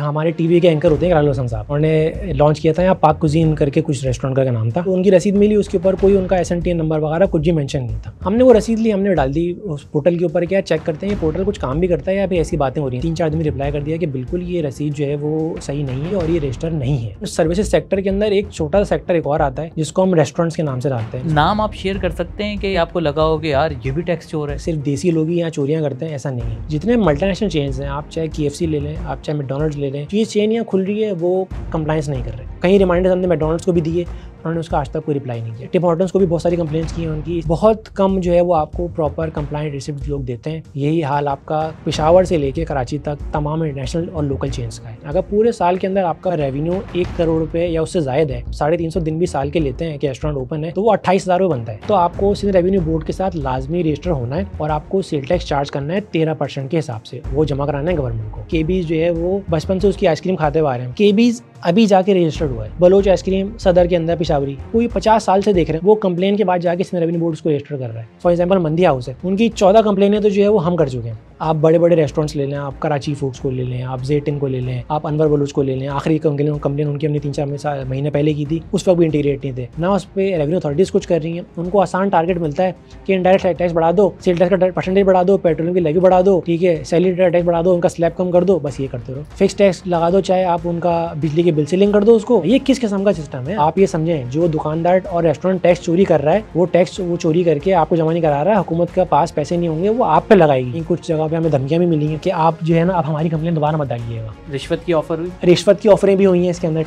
हमारे टीवी के एंकर होते हैं राहुल हसन साहब उन्होंने लॉन्च किया था यहाँ पाक कुजीन करके कुछ रेस्टोरेंट का नाम था तो उनकी रसीद मिली उसके ऊपर कोई उनका एस नंबर वगैरह कुछ भी मैंशन नहीं था हमने वो रसीद ली हमने डाल दी उस पोर्टल के ऊपर क्या चेक करते हैं ये पोर्टल कुछ काम भी करता है या फिर ऐसी बातें हो रही हैं तीन चार आदमी रिप्लाई कर दिया कि बिल्कुल ये रसीद जो है वो सही नहीं है और ये रजिस्टर नहीं है सर्विसेज सेक्टर के अंदर एक छोटा सा सेक्टर एक और आता है जिसको हम रेस्टोरेंट्स के नाम से डालते हैं नाम आप शेयर कर सकते हैं कि आपको लगा हो कि यार ये भी टैक्स चोर है सिर्फ देसी लोग ही यहाँ चोरियाँ करते हैं ऐसा नहीं है जितने मल्टीनेशनल चेंज हैं आप चाहे के ले लें आप चाहे मैकडोनल्ड ले रहे हैं जो तो ये चेन यहाँ खुल रही है वो कंप्लाइंस नहीं कर रहे कहीं रिमाइंडर हमने मैकडोनल्ड्स को भी दिए उन्होंने उसका आज तक कोई रिप्लाई नहीं किया टिप हॉर्टन्स को भी बहुत सारी कंप्लेंट्स की हैं उनकी बहुत कम जो है वो आपको प्रॉपर कंप्लाइंट रिसिप्ट लोग देते हैं यही हाल आपका पिशावर से लेकर कराची तक तमाम इंटरनेशनल और लोकल चेन्स का है अगर पूरे साल के अंदर आपका रेवेन्यू एक करोड़ रुपये या उससे जायद है साढ़े तीन सौ दिन भी साल के लेते हैं कि रेस्टोरेंट ओपन है तो वो अट्ठाईस हज़ार बनता है तो आपको सिंध रेवेन्यू बोर्ड के साथ लाजमी रजिस्टर होना है और आपको सेल टैक्स चार्ज करना है तेरह परसेंट के हिसाब से वो जमा कराना है गवर्नमेंट को केबीज जो है वो बचपन से उसकी आइसक्रीम खाते हुए आ रहे हैं केबीज अभी जाके रजिस्टर्ड हुआ है बलोच आइसक्रीम सदर के अंदर पिशावरी कोई पचास साल से देख रहे हैं वो कंप्लेन के बाद जाके रेवेन्यू बोर्ड को रजिस्टर कर रहा है फॉर एग्जाम्पल मंदी हाउस है उनकी चौदह कंप्लेनें तो जो है वो हम कर चुके हैं आप बड़े बड़े रेस्टोरेंट्स ले लें आप कराची फूड्स को ले लें आप जेटिन को ले लें आप अनवर बलूच को ले लें आखिरी कंप्लेन उनकी हमने तीन चार महीने पहले की थी उस वक्त भी इंटीग्रेट नहीं थे ना उस पर रेवेन्यू अथॉरिटीज़ कुछ कर रही है उनको आसान टारगेट मिलता है कि इंडायरेक्ट टैक्स बढ़ा दो सेल टैक्स का परसेंटेज बढ़ा दो पेट्रोलियम की लेवी बढ़ा दो ठीक है सैलरी टैक्स बढ़ा दो उनका स्लैब कम कर दो बस ये करते रहो फिक्स टैक्स लगा दो चाहे आप उनका बिजली के बिल से लिंक कर दो उसको ये किस किस्म का सिस्टम है आप ये समझें जो दुकानदार और रेस्टोरेंट टैक्स चोरी कर रहा है वो टैक्स वो चोरी करके आपको जमा नहीं करा रहा है हुकूमत के पास पैसे नहीं होंगे वो आप पे लगाएगी कुछ जगह पे हमें धमकियाँ भी मिली हैं कि आप जो है ना आप हमारी कंप्लेन दोबारा मत डालिएगा रिश्वत की ऑफर हुई रिश्वत की ऑफरें भी हुई हैं इसके अंदर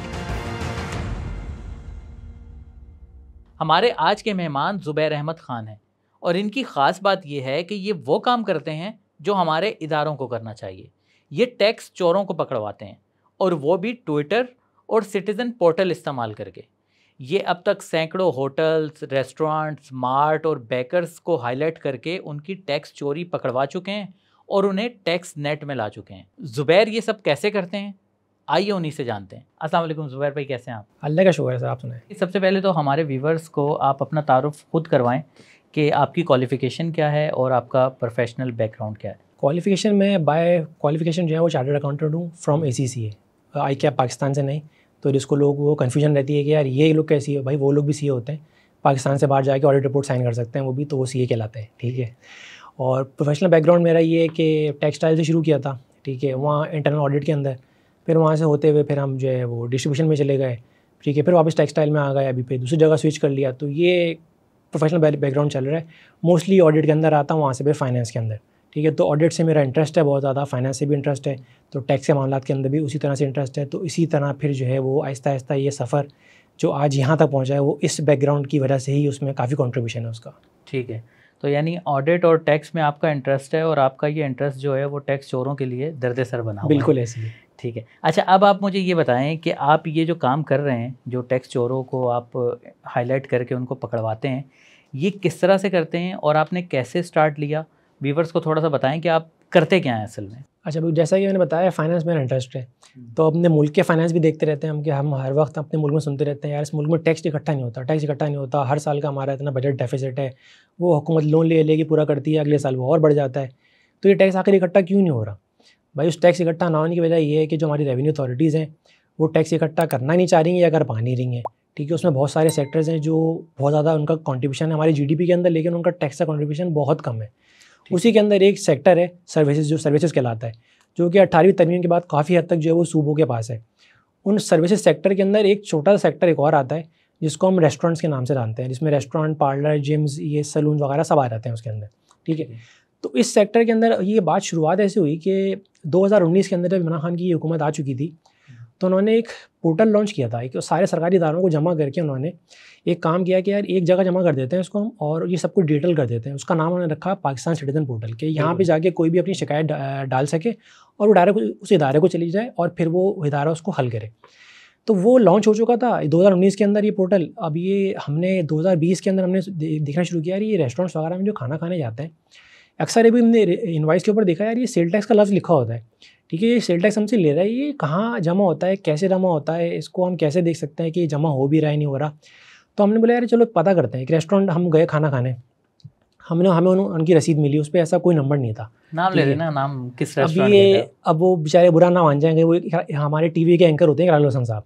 हमारे आज के मेहमान ज़ुबैर अहमद ख़ान हैं और इनकी ख़ास बात यह है कि ये वो काम करते हैं जो हमारे इदारों को करना चाहिए ये टैक्स चोरों को पकड़वाते हैं और वो भी ट्विटर और सिटीज़न पोर्टल इस्तेमाल करके ये अब तक सैकड़ों होटल्स रेस्टोरेंट्स मार्ट और बेकर्स को हाईलाइट करके उनकी टैक्स चोरी पकड़वा चुके हैं और उन्हें टैक्स नेट में ला चुके हैं ज़ुबैर ये सब कैसे करते हैं आइए उन्हीं से जानते हैं वालेकुम ज़ुबैर भाई कैसे हैं आप अल्लाह का शुक्र है सर आप सुनाए सबसे पहले तो हमारे व्यूवर्स को आप अपना तारुफ खुद करवाएं कि आपकी क्वालिफ़िकेशन क्या है और आपका प्रोफेशनल बैकग्राउंड क्या है क्वालिफ़िकेशन में बाय क्वालिफ़िकेशन जो है वो चार्टर्ड अकाउंटेंट हूँ from A C C A I क्या पाकिस्तान से नहीं तो जिसको लोग वो कन्फ्यूजन रहती है कि यार ये लोग कैसी है भाई वो लोग भी सी होते हैं पाकिस्तान से बाहर जाके ऑडिट रिपोर्ट साइन कर सकते हैं वो भी तो वो सी ए कहलाते हैं ठीक है और प्रोफेशनल बैकग्राउंड मेरा ये है कि टेक्सटाइल से शुरू किया था ठीक है वहाँ इंटरनल ऑडिट के अंदर फिर वहाँ से होते हुए फिर हम जो है वो डिस्ट्रीब्यूशन में चले गए ठीक है फिर वापस टेक्सटाइल में आ गए अभी फिर दूसरी जगह स्विच कर लिया तो ये प्रोफेशनल बैकग्राउंड चल रहा है मोस्टली ऑडिट के अंदर आता हूँ वहाँ से फिर फाइनेंस के अंदर ठीक है तो ऑडिट से मेरा इंटरेस्ट है बहुत ज़्यादा फाइनेंस से भी इंटरेस्ट है तो टैक्स के मामला के अंदर भी उसी तरह से इंटरेस्ट है तो इसी तरह फिर जो है वो आहिस्ता आहिस्ता ये सफ़र जो आज यहाँ तक पहुँचा है वो इस बैकग्राउंड की वजह से ही उसमें काफ़ी कॉन्ट्रीब्यूशन है उसका ठीक है तो यानी ऑडिट और टैक्स में आपका इंटरेस्ट है और आपका ये इंटरेस्ट जो है वो टैक्स चोरों के लिए दर्द सर बना बिल्कुल ऐसे ठीक है अच्छा अब आप मुझे ये बताएं कि आप ये जो काम कर रहे हैं जो टैक्स चोरों को आप हाईलाइट करके उनको पकड़वाते हैं ये किस तरह से करते हैं और आपने कैसे स्टार्ट लिया वीवर्स को थोड़ा सा बताएं कि आप करते क्या हैं असल में अच्छा अभी जैसा कि मैंने बताया फाइनेंस मेरा इंटरेस्ट है तो अपने मुल्क के फाइनेंस भी देखते रहते हैं हम कि हम हर वक्त अपने मुल्क में सुनते रहते हैं यार इस मुल्क में टैक्स इकट्ठा नहीं होता टैक्स इकट्ठा नहीं होता हर साल का हमारा इतना बजट डेफिसिट है वो हुकूमत लोन ले लेगी पूरा करती है अगले साल वो और बढ़ जाता है तो ये टैक्स आखिर इकट्ठा क्यों नहीं हो रहा भाई उस टैक्स इकट्ठा ना होने की वजह ये है कि जो हमारी रेवेन्यू अथॉरिटीज़ हैं वो टैक्स इकट्ठा करना नहीं चाह रही हैं या कर पा नहीं रही हैं ठीक है उसमें बहुत सारे सेक्टर्स हैं जो बहुत ज़्यादा उनका कॉन्ट्रीब्यूशन है हमारे पी के अंदर लेकिन उनका टैक्स का कॉन्ट्रीब्यूशन बहुत कम है उसी के अंदर एक सेक्टर है सर्विसेज जो सर्विसेज कहलाता है जो कि अठारहवीं तरमीम के बाद काफ़ी हद तक जो है वो सूबों के पास है उन सर्विसेज सेक्टर के अंदर एक छोटा सा सेक्टर एक और आता है जिसको हम रेस्टोरेंट्स के नाम से जानते हैं जिसमें रेस्टोरेंट पार्लर जिम्स ये सलून वगैरह सब आ जाते हैं उसके अंदर ठीक है तो इस सेक्टर के अंदर ये बात शुरुआत ऐसी हुई कि 2019 के अंदर जब इमरान खान की ये हुकूमत आ चुकी थी तो उन्होंने एक पोर्टल लॉन्च किया था कि सारे सरकारी इदारों को जमा करके उन्होंने एक काम किया कि यार एक जगह जमा कर देते हैं उसको हम और ये सबको डिटेल कर देते हैं उसका नाम उन्होंने रखा पाकिस्तान सिटीजन पोर्टल के यहाँ पे जाके कोई भी अपनी शिकायत डाल सके और वो डायरेक्ट उस इदारे को चली जाए और फिर वो इदारा उसको हल करे तो वो लॉन्च हो चुका था 2019 के अंदर ये पोर्टल अब ये हमने 2020 के अंदर हमने देखना शुरू किया यार ये रेस्टोरेंट्स वगैरह में जो खाना खाने जाते हैं अक्सर अभी हमने इन्वाइस के ऊपर देखा यार ये सेल टैक्स का लफ्ज़ लिखा होता है ठीक है ये सेल टैक्स हमसे ले रहा है ये कहाँ जमा होता है कैसे जमा होता है इसको हम कैसे देख सकते हैं कि जमा हो भी रहा है नहीं हो रहा तो हमने बोला यार चलो पता करते हैं एक रेस्टोरेंट हम गए खाना खाने हमने हमें उनकी रसीद मिली उस पर ऐसा कोई नंबर नहीं था नाम ले लेना नाम किस अब ये अब वो बेचारे बुरा ना मान जाएंगे वो हमारे टीवी के एंकर होते हैं लाल साहब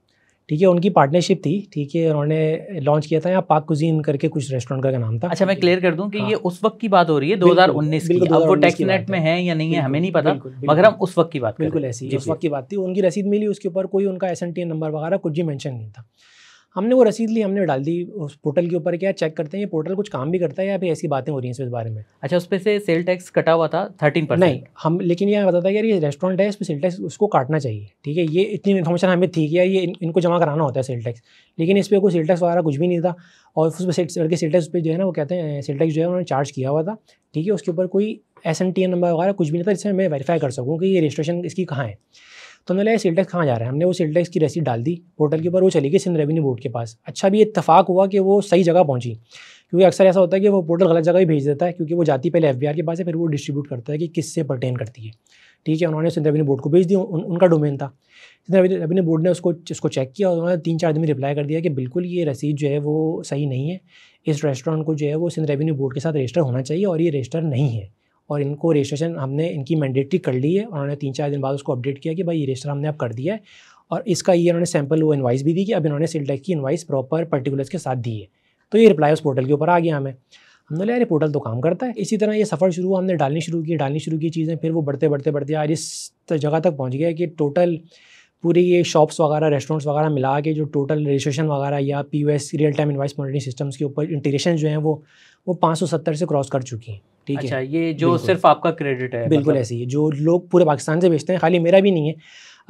ठीक है उनकी पार्टनरशिप थी ठीक है उन्होंने लॉन्च किया था यहाँ पाक कुजीन करके कुछ रेस्टोरेंट का नाम था अच्छा मैं क्लियर कर दूं कि हाँ। ये उस वक्त की बात हो रही है 2019 की अब वो टैक्स नेट में है या नहीं है हमें नहीं पता मगर हम उस वक्त की बात बिल्कुल ऐसी उस वक्त की बात थी उनकी रसीद मिली उसके ऊपर कोई उनका एस नंबर वगैरह कुछ भी मैंशन नहीं था हमने वो रसीद ली हमने डाल दी उस पोर्टल के ऊपर क्या चेक करते हैं ये पोर्टल कुछ काम भी करता है या फिर ऐसी बातें हो रही हैं इस बारे में अच्छा उस पर से सेल टैक्स कटा हुआ था थर्टीन परसेंट नहीं हम लेकिन ये बताता है यार ये रेस्टोरेंट है इस पर सेल टैक्स उसको काटना चाहिए ठीक है ये इतनी इन्फॉर्मेशन हमें थी कि यार ये इन, इनको जमा कराना होता है सेल टैक्स लेकिन इस पर कोई सेल टैक्स वगैरह कुछ भी नहीं था और उस पर सड़के सेल टैक्स पर जो है ना वो कहते हैं सेल टैक्स जो है उन्होंने चार्ज किया हुआ था ठीक है उसके ऊपर कोई S N T N number वगैरह कुछ भी नहीं था जिससे मैं वेरीफाई कर सकूँ कि ये रजिस्ट्रेशन इसकी कहाँ है तो हमने लगा इस इंडेक्स कहाँ जा रहा है हमने उस इंडेक्स की रसीद डाल दी पोर्टल के ऊपर वो चली गई सिंध रेवेन्यू बोर्ड के पास अच्छा भी इतफाक हुआ कि वो सही जगह पहुँची क्योंकि अक्सर ऐसा होता है कि वो पोर्टल गलत जगह ही भेज देता है क्योंकि वो जाती पहले एफ के पास है फिर वो डिस्ट्रीब्यूट करता है कि किससे परटेन करती है ठीक है उन्होंने सिंध रेवेन्यू बोर्ड को भेज दिया उनका डोमेन था सिंध रेवेन्यू बोर्ड ने उसको इसको चेक किया और उन्होंने तीन चार दिन में रिप्लाई कर दिया कि बिल्कुल ये रसीद जो है वो सही नहीं है इस रेस्टोरेंट को जो है वो सिंध रेवेन्यू बोर्ड के साथ रजिस्टर होना चाहिए और ये रजिस्टर नहीं है और इनको रजिस्ट्रेशन हमने इनकी मैंडेटरी कर ली है उन्होंने तीन चार दिन बाद उसको अपडेट किया कि भाई ये रजिस्टर हमने अब कर दिया है और इसका ये इन्होंने सैम्पल वो इन्वाइस भी दी कि अब इन्होंने सिलटेक्स की इन्वाइस प्रॉपर पर्टिकुलर्स के साथ दी है तो ये रिप्लाई उस पोर्टल के ऊपर आ गया हमें हमने लिया ये पोर्टल तो काम करता है इसी तरह ये सफ़र शुरू हमने डालनी शुरू की डालनी शुरू की चीज़ें फिर वो बढ़ते बढ़ते बढ़ते आज इस जगह तक पहुँच गया कि टोटल पूरी ये शॉप्स वगैरह रेस्टोरेंट्स वगैरह मिला के जो टोटल रजिस्ट्रेशन वगैरह या P real time invoice monitoring systems के ऊपर इंटीग्रेशन जो है वो वो सत्तर से क्रॉस कर चुकी हैं ठीक अच्छा, है ये जो सिर्फ आपका क्रेडिट है बिल्कुल मतलब। ऐसी है जो लोग पूरे पाकिस्तान से बेचते हैं खाली मेरा भी नहीं है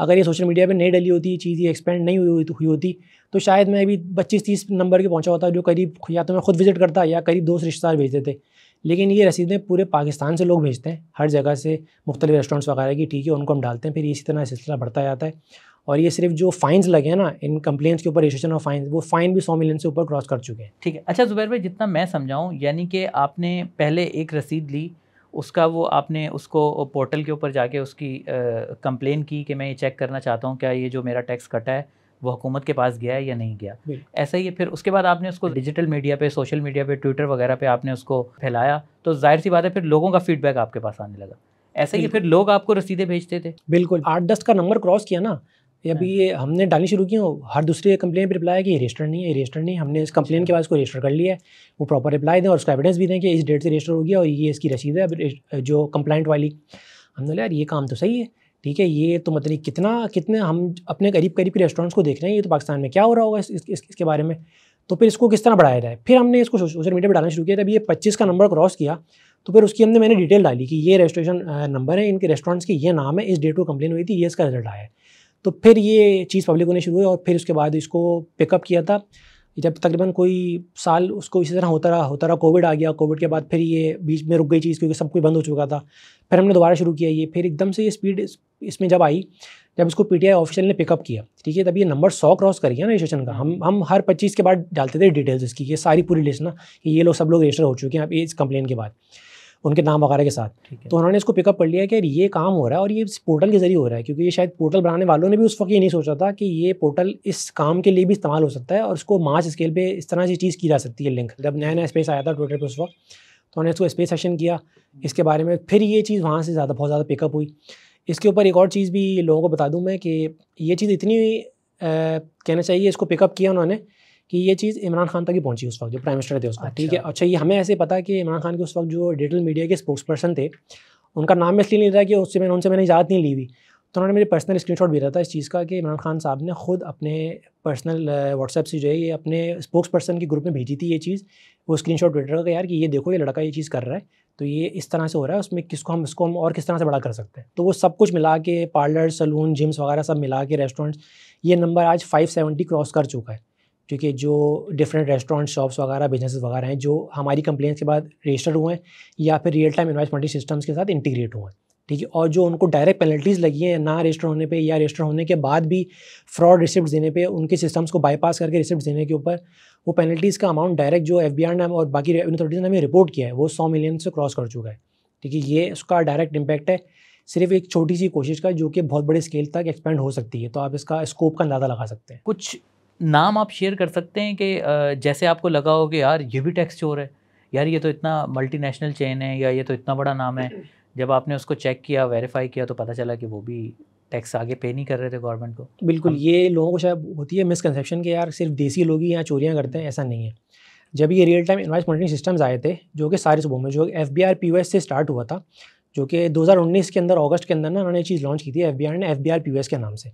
अगर ये सोशल मीडिया पे नहीं डली होती चीज़ ये एक्सपेंड नहीं हुई हुई होती तो शायद मैं अभी पच्चीस तीस नंबर के पहुंचा होता जो करीब या तो मैं खुद विजिट करता या करीब दोस्त रिश्तेदार भेजते थे लेकिन ये रसीदें पूरे पाकिस्तान से लोग भेजते हैं हर जगह से मुख्तलिफ रेस्टोरेंट्स वगैरह की ठीक है उनको हम डालते हैं फिर इसी तरह सिलसिला बढ़ता जाता है और ये सिर्फ जो फाइन्स लगे हैं ना इन कंप्लेंट्स के ऊपर रजिस्ट्रेशन ऑफ फाइन्स वो फाइन भी सौ मिलियन से ऊपर क्रॉस कर चुके हैं ठीक है अच्छा जुबैर भाई जितना मैं समझाऊँ यानी कि आपने पहले एक रसीद ली उसका वो आपने उसको पोर्टल के ऊपर जाके उसकी कंप्लेन की कि मैं ये चेक करना चाहता हूँ क्या ये जो मेरा टैक्स कटा है वो हुकूमत के पास गया है या नहीं गया ऐसा ही फिर उसके बाद आपने उसको डिजिटल मीडिया पे सोशल मीडिया पे ट्विटर वगैरह पे आपने उसको फैलाया तो जाहिर सी बात है फिर लोगों का फीडबैक आपके पास आने लगा ऐसा ही फिर लोग आपको रसीदे भेजते थे बिल्कुल आठ दस का नंबर क्रॉस किया ना अभी ये हमने डालनी शुरू की हो हर दूसरे कंप्लेन पर रिप्लाई है कि ये रजिस्टर नहीं है ये रजिस्टर नहीं हमने इस कंप्लेन के बाद इसको रजिस्टर कर लिया है वो प्रॉपर रिप्लाई दें और उसका एविडेंस भी दें कि इस डेट से रजिस्टर हो गया और ये इसकी रसीद है जो कंप्लाइंट वाली हमने यार ये काम तो सही है ठीक है ये तो मतलब कितना कितने हम अपने करीब करीब के रेस्टोरेंट्स को देख रहे हैं ये तो पाकिस्तान में क्या हो रहा होगा इस, इस, इस, इसके बारे में तो फिर इसको किस तरह बढ़ाया जाए फिर हमने इसको सोशल मीडिया पर डालना शुरू किया जब ये पच्चीस का नंबर क्रॉस किया तो फिर उसकी हमने मैंने डिटेल डाली कि ये रजिस्ट्रेशन नंबर है इनके रेस्टोरेंट्स के ये नाम है इस डेट को कंप्लेन हुई थी ये इसका रिजल्ट आया है तो फिर ये चीज़ पब्लिक होने शुरू हुई और फिर उसके बाद इसको पिकअप किया था जब तकरीबन कोई साल उसको इसी तरह होता रहा होता रहा कोविड आ गया कोविड के बाद फिर ये बीच में रुक गई चीज़ क्योंकि सब कुछ बंद हो चुका था फिर हमने दोबारा शुरू किया ये फिर एकदम से ये स्पीड इसमें जब आई जब इसको पी ऑफिशियल ने पिकअप किया ठीक है तब ये नंबर सौ क्रॉस कर गया ना रजिस्ट्रेशन का हम हम हर पच्चीस के बाद डालते थे डिटेल्स इसकी ये सारी पूरी लिस्ट ना कि ये लोग सब लोग रजिस्टर हो चुके हैं अब इस कंप्लेन के बाद उनके नाम वगैरह के साथ तो उन्होंने इसको पिकअप कर लिया कि ये काम हो रहा है और ये पोर्टल के ज़रिए हो रहा है क्योंकि ये शायद पोर्टल बनाने वालों ने भी उस वक्त ये नहीं सोचा था कि ये पोर्टल इस काम के लिए भी इस्तेमाल हो सकता है और उसको मार्च स्केल पर इस तरह से चीज़ की जा सकती है लिंक जब नया नया स्पेस आया था ट्विटर पर उस वक्त तो उन्होंने इसको स्पेस सेशन किया इसके बारे में फिर ये चीज़ वहाँ से ज़्यादा बहुत ज़्यादा पिकअप हुई इसके ऊपर एक और चीज़ भी लोगों को बता दूँ मैं कि ये चीज़ इतनी कहना चाहिए इसको पिकअप किया उन्होंने कि ये चीज़ इमरान खान तक ही पहुंची उस वक्त जो प्राइम मिनिस्टर थे उस वक्त ठीक है अच्छा, अच्छा ये हमें ऐसे पता कि इमरान खान के उस वक्त जो डिजिटल मीडिया के स्पोक्स पर्सन थे उनका नाम इसलिए नहीं रहा कि उससे मैंने उनसे मैंने इजाज़त नहीं ली हुई तो उन्होंने मेरी पर्सनल स्क्रीन शॉट भेजा था इस चीज़ का कि इमरान खान साहब ने खुद अपने पर्सनल व्हाट्सएप से जो है ये अपने स्पोक्स पर्सन के ग्रुप में भेजी थी ये चीज़ वो स्क्रीन शॉट ट्विटर का यार कि ये देखो ये लड़का ये चीज़ कर रहा है तो ये इस तरह से हो रहा है उसमें किसको हम इसको हम और किस तरह से बड़ा कर सकते हैं तो वो सब कुछ मिला के पार्लर सलून जिम्स वगैरह सब मिला के रेस्टोरेंट्स ये नंबर आज 570 क्रॉस कर चुका है क्योंकि जो डिफरेंट रेस्टोरेंट शॉप्स वगैरह बिजनेस वगैरह हैं जो हमारी कंप्लेंट्स के बाद रजिस्टर्ड हुए हैं या फिर real time invoice multi systems के साथ इंटीग्रेट हुए हैं ठीक है और जो उनको डायरेक्ट पेनल्टीज़ लगी हैं ना रजिस्टर होने पे या रजिस्टर होने के बाद भी फ्रॉड रिसिप्ट देने पे उनके सिस्टम्स को बाईपास करके रिसिप्ट देने के ऊपर वो पेनल्टीज़ का अमाउंट डायरेक्ट जो एफ ने और बाकी अथॉरिटीज़ ने हमें रिपोर्ट किया है वो सौ मिलियन से क्रॉस कर चुका है ठीक है ये उसका डायरेक्ट इम्पैक्ट है सिर्फ एक छोटी सी कोशिश का जो कि बहुत बड़े स्केल तक एक्सपेंड हो सकती है तो आप इसका स्कोप का अंदाज़ा लगा सकते हैं कुछ नाम आप शेयर कर सकते हैं कि जैसे आपको लगा हो कि यार ये भी टैक्स चोर है यार ये तो इतना मल्टीनेशनल चेन है या ये तो इतना बड़ा नाम है जब आपने उसको चेक किया वेरीफाई किया तो पता चला कि वो भी टैक्स आगे पे नहीं कर रहे थे गवर्नमेंट को बिल्कुल ये लोगों को शायद होती है मिसकनसेप्शन कि यार सिर्फ देसी लोग ही यहाँ चोरियाँ करते हैं ऐसा नहीं है जब ये real time invoice monitoring systems आए थे जो कि सारे सुबह में जो एफ बी आर पी से स्टार्ट हुआ था जो कि 2019 के अंदर अगस्त के अंदर ना उन्होंने चीज़ लॉन्च की थी एफ बी आर ने एफ बी आर पी के नाम से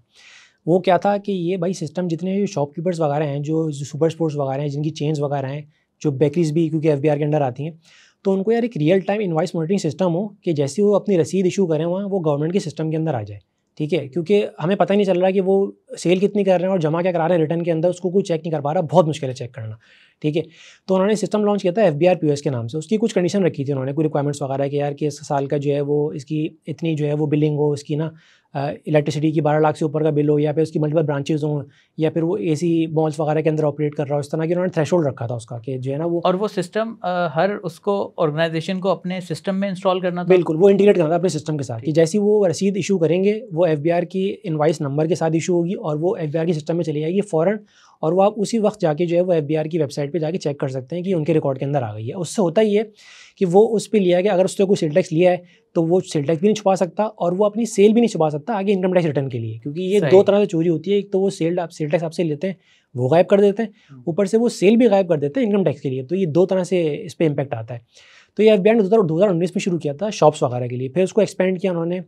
वो क्या था कि ये भाई सिस्टम जितने शॉपकीपर्स वगैरह हैं जो सुपर स्पोर्ट्स वगैरह हैं जिनकी चेन्स वगैरह हैं जो बेकरीज भी क्योंकि एफ के अंडर आती हैं तो उनको यार एक real time invoice monitoring system हो कि जैसे वो अपनी रसीद इशू करें वहाँ वो गवर्नमेंट के सिस्टम के अंदर आ जाए ठीक है क्योंकि हमें पता ही नहीं चल रहा कि वो सेल कितनी कर रहे हैं और जमा क्या करा रहे हैं रिटर्न के अंदर उसको कोई चेक नहीं कर पा रहा बहुत मुश्किल है चेक करना ठीक है तो उन्होंने सिस्टम लॉन्च किया था एफ बी के नाम से उसकी कुछ कंडीशन रखी थी उन्होंने कोई रिक्वायरमेंट्स वगैरह कि यार कि इस साल का जो है वो इसकी इतनी जो है वो बिलिंग हो इसकी ना इलेक्ट्रिसिटी की बारह लाख से ऊपर का बिल हो या फिर उसकी मल्टीपल ब्रांचेज हों या फिर वो ए सी मॉल्स वगैरह के अंदर ऑपरेट कर रहा हो इस तरह की उन्होंने होल्ड रखा था उसका कि जो है ना वो और वो सिस्टम हर उसको ऑर्गेनाइजेशन को अपने सिस्टम में इंस्टॉल करना था बिल्कुल वो इंटीग्रेट करना था अपने सिस्टम के साथ कि जैसी वो रसीद इशू करेंगे वो एफ की इन्वाइस नंबर के साथ इशू होगी और वो एफ की सिस्टम में चली जाएगी फ़ौरन और वो आप उसी वक्त जाके जो है वो एफ की वेबसाइट पर जाके चेक कर सकते हैं कि उनके रिकॉर्ड के अंदर आ गई है उससे होता ही है कि वो उस पर लिया गया अगर उसने कोई सेल लिया है तो वो सेल भी नहीं छुपा सकता और वो अपनी सेल भी नहीं छुपा सकता आगे इनकम टैक्स रिटर्न के लिए क्योंकि ये दो तरह से चोरी होती है एक तो वो सेल आप सेल टैक्स आपसे लेते हैं वो गायब कर देते हैं हम्म। ऊपर से वो सेल भी गायब कर देते हैं इनकम टैक्स के लिए तो ये दो तरह से इस पर इम्पैक्ट आता है तो ये एफ बी आई ने दो हज़ार उन्नीस में शुरू किया था शॉप्स वगैरह के लिए फिर उसको एक्सपेंड किया उन्होंने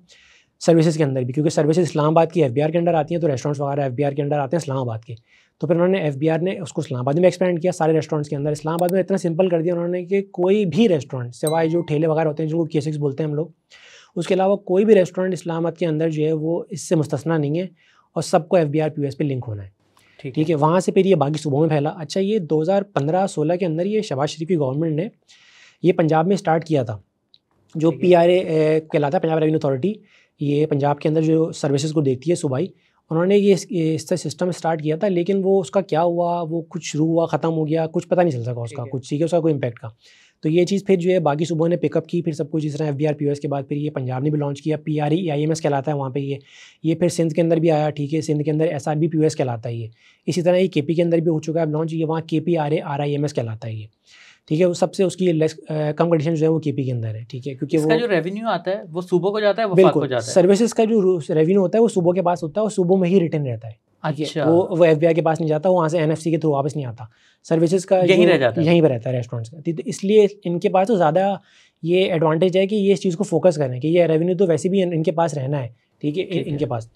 सर्विसेज के अंदर भी क्योंकि सर्विसेज इस्लामाबाद की एफ के अंडर आती हैं तो रेस्टोरेंट्स वगैरह एफ के अंडर आते हैं इस्लामाबाद के तो फिर उन्होंने एफ ने उसको इस्लामाबाद में एक्सपेंड किया सारे रेस्टोरेंट्स के अंदर इस्लामाबाद में इतना सिंपल कर दिया उन्होंने कि कोई भी रेस्टोरेंट सिवाय जो ठेले वगैरह होते हैं जिनको केसेक्स बोलते हैं हम लोग उसके अलावा कोई भी रेस्टोरेंट इस्लामाबाद के अंदर जो है वो इससे मुस्तना नहीं है और सबको एफ बी आर पी पे लिंक होना है ठीक ठीक है वहाँ से फिर ये बाकी सूबों में फैला अच्छा ये 2015-16 के अंदर ये शबाज शरीफ की गवर्नमेंट ने ये पंजाब में स्टार्ट किया था जो पी आर ए कहलाता है पंजाब रेवेन्यू अथॉरिटी ये पंजाब के अंदर जो सर्विसेज को देखती है सुबाई उन्होंने ये इससे सिस्टम स्टार्ट किया था लेकिन वो उसका क्या हुआ वो कुछ शुरू हुआ ख़त्म हो गया कुछ पता नहीं चल सका उसका कुछ ठीक है उसका कोई इम्पैक्ट का तो ये चीज़ फिर जो है बाकी सुबह ने पिकअप की फिर सब कुछ जिस तरह एफ बी आर पी के बाद फिर ये पंजाब ने भी लॉन्च किया P R E I M S कहलाता है वहाँ पर ये ये फिर सिंध के अंदर भी आया ठीक है सिंध के अंदर S R B P S कहलाता है ये इसी तरह ये के पी के अंदर भी हो चुका है लॉन्च ये वहाँ के P R A R I M S कहलाता है ये ठीक है वो सबसे उसकी लेस कम कंडीशन जो है वो केपी के अंदर है ठीक है क्योंकि वो जो रेवेन्यू आता है वो सुबह को जाता है बिल्कुल को जाता है सर्विसेज का जो रेवेन्यू होता है वो सुबह के पास होता है और सुबह में ही रिटर्न रहता है अच्छा। वो वो एफ के पास नहीं जाता वहाँ से एन के थ्रू वापस नहीं आता सर्विसेज का यहीं रह जाता है यहीं पर रहता है रेस्टोरेंट्स का तो इसलिए इनके पास तो ज़्यादा ये एडवांटेज है कि ये इस चीज़ को फोकस करें कि ये रेवेन्यू तो वैसे भी इनके पास रहना है ठीक है इनके पास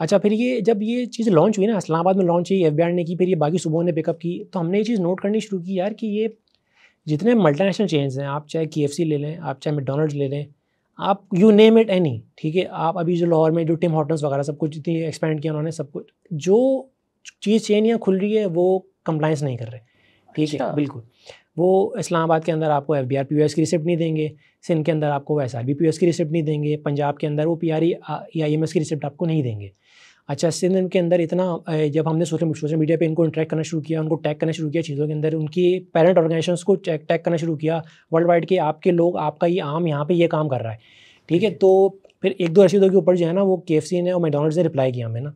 अच्छा फिर ये जब ये चीज़ लॉन्च हुई ना इस्लामाबाद में लॉन्च हुई एफ ने की फिर ये बाकी सुबह ने पिकअप की तो हमने ये चीज़ नोट करनी शुरू की यार कि ये जितने मल्टीनेशनल चेन्स हैं आप चाहे के ले लें आप चाहे मेडोनल्ड ले लें आप यू नेम इट एनी ठीक है आप अभी जो लाहौर में जो टिम हॉटल्स वगैरह सब कुछ जितनी एक्सपेंड किया उन्होंने सब कुछ जो चीज़ चेन यहाँ खुल रही है वो कंप्लाइंस नहीं कर रहे ठीक है अच्छा। बिल्कुल वो इस्लामाबाद के अंदर आपको एफ बी आर पी की रिसिप्ट नहीं देंगे सिंध के अंदर आपको एस आर बी पी की रिसिप्ट नहीं देंगे पंजाब के अंदर वो P R E I M S की रिसिप्ट आपको नहीं देंगे अच्छा सिंध के अंदर इतना जब हमने सोशल सोशल मीडिया पे इनको इंटरेक्ट करना शुरू किया उनको टैग करना शुरू किया चीज़ों के अंदर उनकी पेरेंट ऑर्गेनाइजेशन को टैग करना शुरू किया वर्ल्ड वाइड के आपके लोग आपका ये आम यहाँ पे ये काम कर रहा है ठीक है तो फिर एक दो रशीदों के ऊपर जो है ना वो के ने और मैकडोनल्ड ने रिप्लाई किया हमें ना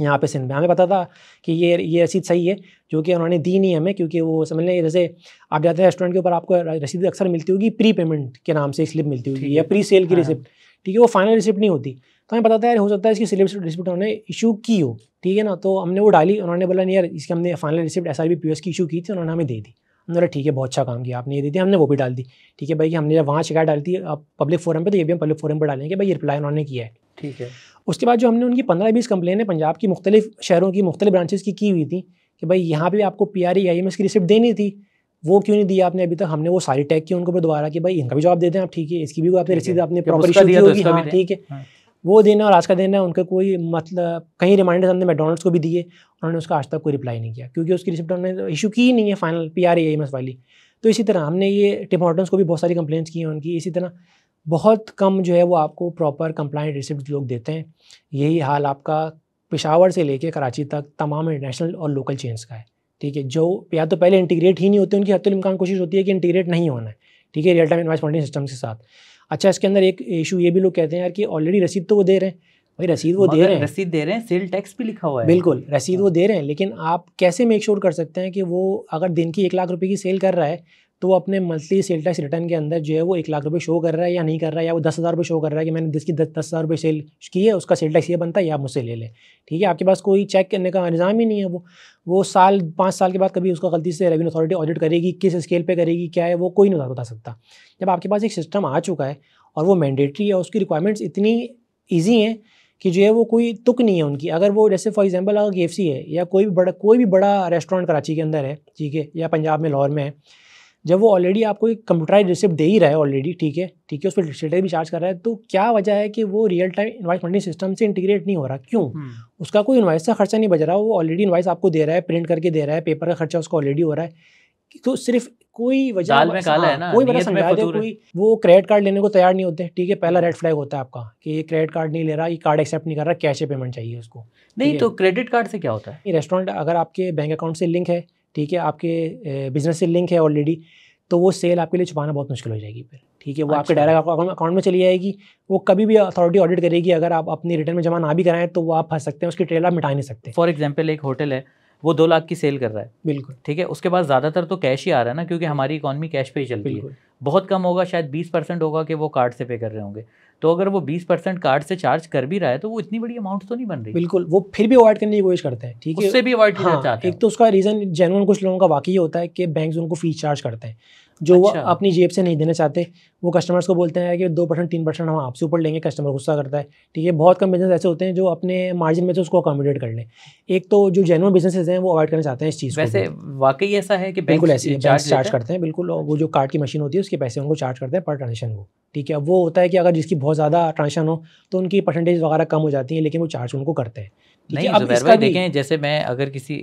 यहाँ पे सिंध में हमें पता था कि ये ये रसीद सही है जो कि उन्होंने दी नहीं हमें क्योंकि वो समझ लें जैसे आप जाते हैं रेस्टोरेंट के ऊपर आपको रसीद अक्सर मिलती होगी प्री पेमेंट के नाम से स्लिप मिलती होगी या प्री सेल की रिसिप्ट हाँ। ठीक है वो फाइनल रिसिप्ट नहीं होती तो हमें पता था यार हो सकता है इसकी सिलेबस रिसिप्ट उन्होंने इशू की हो ठीक है ना तो हमने वो डाली उन्होंने बोला नहीं यार इसकी हमने final receipt S R B P S की इशू की थी उन्होंने हमें दे दी हमने बोला ठीक है बहुत अच्छा काम किया आपने ये दे दी हमने वो भी डाल दी ठीक है भाई कि हमने जब वहाँ शिकायत डाली थी पब्लिक फोरम पर तो ये भी हम पब्लिक फोरम पर डालेंगे भाई ये रिप्लाई उन्होंने किया है ठीक है उसके बाद जो हमने उनकी पंद्रह बीस कंप्लेन है पंजाब की मुख्तलिफ शहरों की मुख्तलिफ ब्रांचेस की की हुई थी कि भाई यहाँ पर आपको P R I M S की रिसिप्ट देनी थी वो क्यों नहीं दिया आपने अभी तक हमने वो सारी टैग की उनको दोबारा कि भाई इनका भी जवाब दे दें आप ठीक है इसकी भी आपने रिसिप्ट आपने प्रॉपर इशू की होगी हाँ ठीक है वो दिन और आज का दिन है उनके कोई मतलब कहीं रिमाइंडर हमने मैकडोनल्ड्स को भी दिए उन्होंने उसका आज तक कोई रिप्लाई नहीं किया क्योंकि उसकी रिसिप्ट उन्होंने इशू की ही नहीं है final P R M S वाली तो इसी तरह हमने ये टिम को भी बहुत सारी कंप्लेंट्स की हैं उनकी इसी तरह बहुत कम जो है वो आपको प्रॉपर कंप्लाइंट रिसिप्ट लोग देते हैं यही हाल आपका पिशावर से लेके कराची तक तमाम इंटरनेशनल और लोकल चेन्स का है ठीक है जो या तो पहले इंटीग्रेट ही नहीं होते उनकी हद तो कोशिश होती है कि इंटीग्रेट नहीं होना है ठीक है रियल टाइम इन्वाइस सिस्टम के साथ अच्छा इसके अंदर एक इशू ये भी लोग कहते हैं यार कि ऑलरेडी रसीद तो वो दे रहे हैं भाई रसीद वो दे रहे हैं रसीद दे रहे हैं सेल टैक्स भी लिखा हुआ है बिल्कुल रसीद वो हाँ। दे रहे हैं लेकिन आप कैसे मेक श्योर कर सकते हैं कि वो अगर दिन की एक लाख रुपये की सेल कर रहा है तो वो अपने मंथली सेल टैक्स रिटर्न के अंदर जो है वो एक लाख रुपये शो कर रहा है या नहीं कर रहा है या वो दस हज़ार रुपये शो कर रहा है कि मैंने जिसकी दस दस हज़ार रुपये सेल की है उसका सेल टैक्स ये बनता है या मुझसे ले लें ठीक है आपके पास कोई चेक करने का निज़ाम ही नहीं है वो वो साल पाँच साल के बाद कभी उसका गलती से रेवेन्यू अथॉरिटी ऑडिट करेगी किस स्केल पर करेगी क्या है वो कोई नहीं बता सकता जब आपके पास एक सिस्टम आ चुका है और वो मैंडेटरी है उसकी रिक्वायरमेंट्स इतनी ईजी हैं कि जो है वो कोई तुक नहीं है उनकी अगर वो जैसे फॉर एग्जांपल अगर के है या कोई भी बड़ा कोई भी बड़ा रेस्टोरेंट कराची के अंदर है ठीक है या पंजाब में लाहौर में है जब वो ऑलरेडी आपको एक कंप्यूटराइज रिसिप्ट दे ही रहा है ऑलरेडी ठीक है ठीक है उस पर डिस्ट्रेटर भी चार्ज कर रहा है तो क्या वजह है कि वो real time invoice funding system से इंटीग्रेट नहीं हो रहा क्यों हम्म। उसका कोई इन्वाइस का खर्चा नहीं बज रहा वो ऑलरेडी इन्वाइस आपको दे रहा है प्रिंट करके दे रहा है पेपर का खर्चा उसका ऑलरेडी हो रहा है तो सिर्फ कोई वजह हाँ, है ना कोई वजह समझा दे कोई वो क्रेडिट कार्ड लेने को तैयार नहीं होते ठीक है पहला रेड फ्लैग होता है आपका कि ये क्रेडिट कार्ड नहीं ले रहा ये कार्ड एक्सेप्ट नहीं कर रहा कैश पेमेंट चाहिए उसको नहीं तो क्रेडिट कार्ड से क्या होता है रेस्टोरेंट अगर आपके बैंक अकाउंट से लिंक है ठीक है आपके बिजनेस से लिंक है ऑलरेडी तो वो सेल आपके लिए छुपाना बहुत मुश्किल हो जाएगी फिर ठीक है वो आपके डायरेक्ट अच्छा। अकाउंट में चली जाएगी वो कभी भी अथॉरिटी ऑडिट करेगी अगर आप अपनी रिटर्न में जमा ना भी कराएं तो वो आप फंस सकते हैं उसकी ट्रेल आप मिटा नहीं सकते फॉर एग्जाम्पल एक होटल है वो दो लाख की सेल कर रहा है बिल्कुल ठीक है उसके बाद ज़्यादातर तो कैश ही आ रहा है ना क्योंकि हमारी इकोनॉमी कैश पे ही चलती है बहुत कम होगा शायद बीस परसेंट होगा कि वो कार्ड से पे कर रहे होंगे तो अगर वो बीस परसेंट कार्ड से चार्ज कर भी रहा है तो वो इतनी बड़ी अमाउंट तो नहीं बन रही बिल्कुल वो फिर भी अवॉइड करने की कोशिश करते हैं ठीक है उससे भी अवॉइड हाँ, एक तो उसका रीज़न जेनुअन कुछ लोगों का वाकई होता है कि बैंक उनको फीस चार्ज करते हैं जो अच्छा। वो अपनी जेब से नहीं देना चाहते वो कस्टमर्स को बोलते हैं कि दो परसेंट तीन परसेंट हम आपसे ऊपर लेंगे कस्टमर गुस्सा करता है ठीक है बहुत कम बिजनेस ऐसे होते हैं जो अपने मार्जिन में से उसको अकोमोडेट कर लें एक तो जो जेनुअन बिजनेसेस हैं वो अवॉइड करना चाहते हैं इस चीज़ वैसे वाकई ऐसा है कि बिल्कुल ऐसे चार्ज करते हैं बिल्कुल वो जो कार्ड की मशीन होती है उसके पैसे उनको चार्ज करते हैं पर ट्रांजेक्शन वो ठीक है अब वो होता है कि अगर जिसकी बहुत ज़्यादा ट्रांजेक्शन हो तो उनकी परसेंटेज वगैरह कम हो जाती है लेकिन वो चार्ज उनको करते हैं नहीं अब इसका देखें जैसे मैं अगर किसी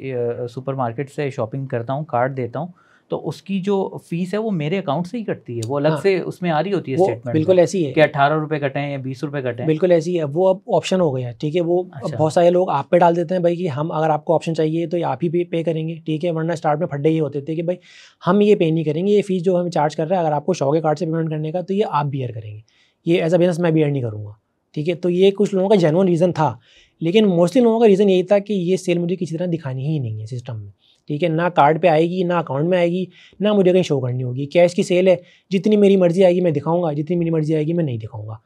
सुपरमार्केट से शॉपिंग करता हूँ कार्ड देता हूँ तो उसकी जो फीस है वो मेरे अकाउंट से ही कटती है वो अलग हाँ, से उसमें आ रही होती है स्टेटमेंट बिल्कुल ऐसी है कि अठारह रुपये हैं या बीस रुपये हैं बिल्कुल ऐसी है वो अब ऑप्शन हो गया है ठीक है वो अच्छा। बहुत सारे लोग आप पे डाल देते हैं भाई कि हम अगर आपको ऑप्शन चाहिए तो आप ही पे, पे करेंगे ठीक है वरना स्टार्ट में फड्डे ही होते थे कि भाई हम ये पे नहीं करेंगे ये फीस जो हम चार्ज कर रहे हैं अगर आपको शौक कार्ड से पेमेंट करने का तो ये आप बियर करेंगे ये एज अ बिजनेस मैं बियर नहीं करूँगा ठीक है तो ये कुछ लोगों का जेनवन रीज़न था लेकिन मोस्टली लोगों का रीज़न यही था कि ये सेल मुझे किसी तरह दिखानी ही नहीं है सिस्टम में ठीक है ना कार्ड पे आएगी ना अकाउंट में आएगी ना मुझे कहीं शो करनी होगी कैश की सेल है जितनी मेरी मर्ज़ी आएगी मैं दिखाऊंगा जितनी मेरी मर्ज़ी आएगी मैं नहीं दिखाऊंगा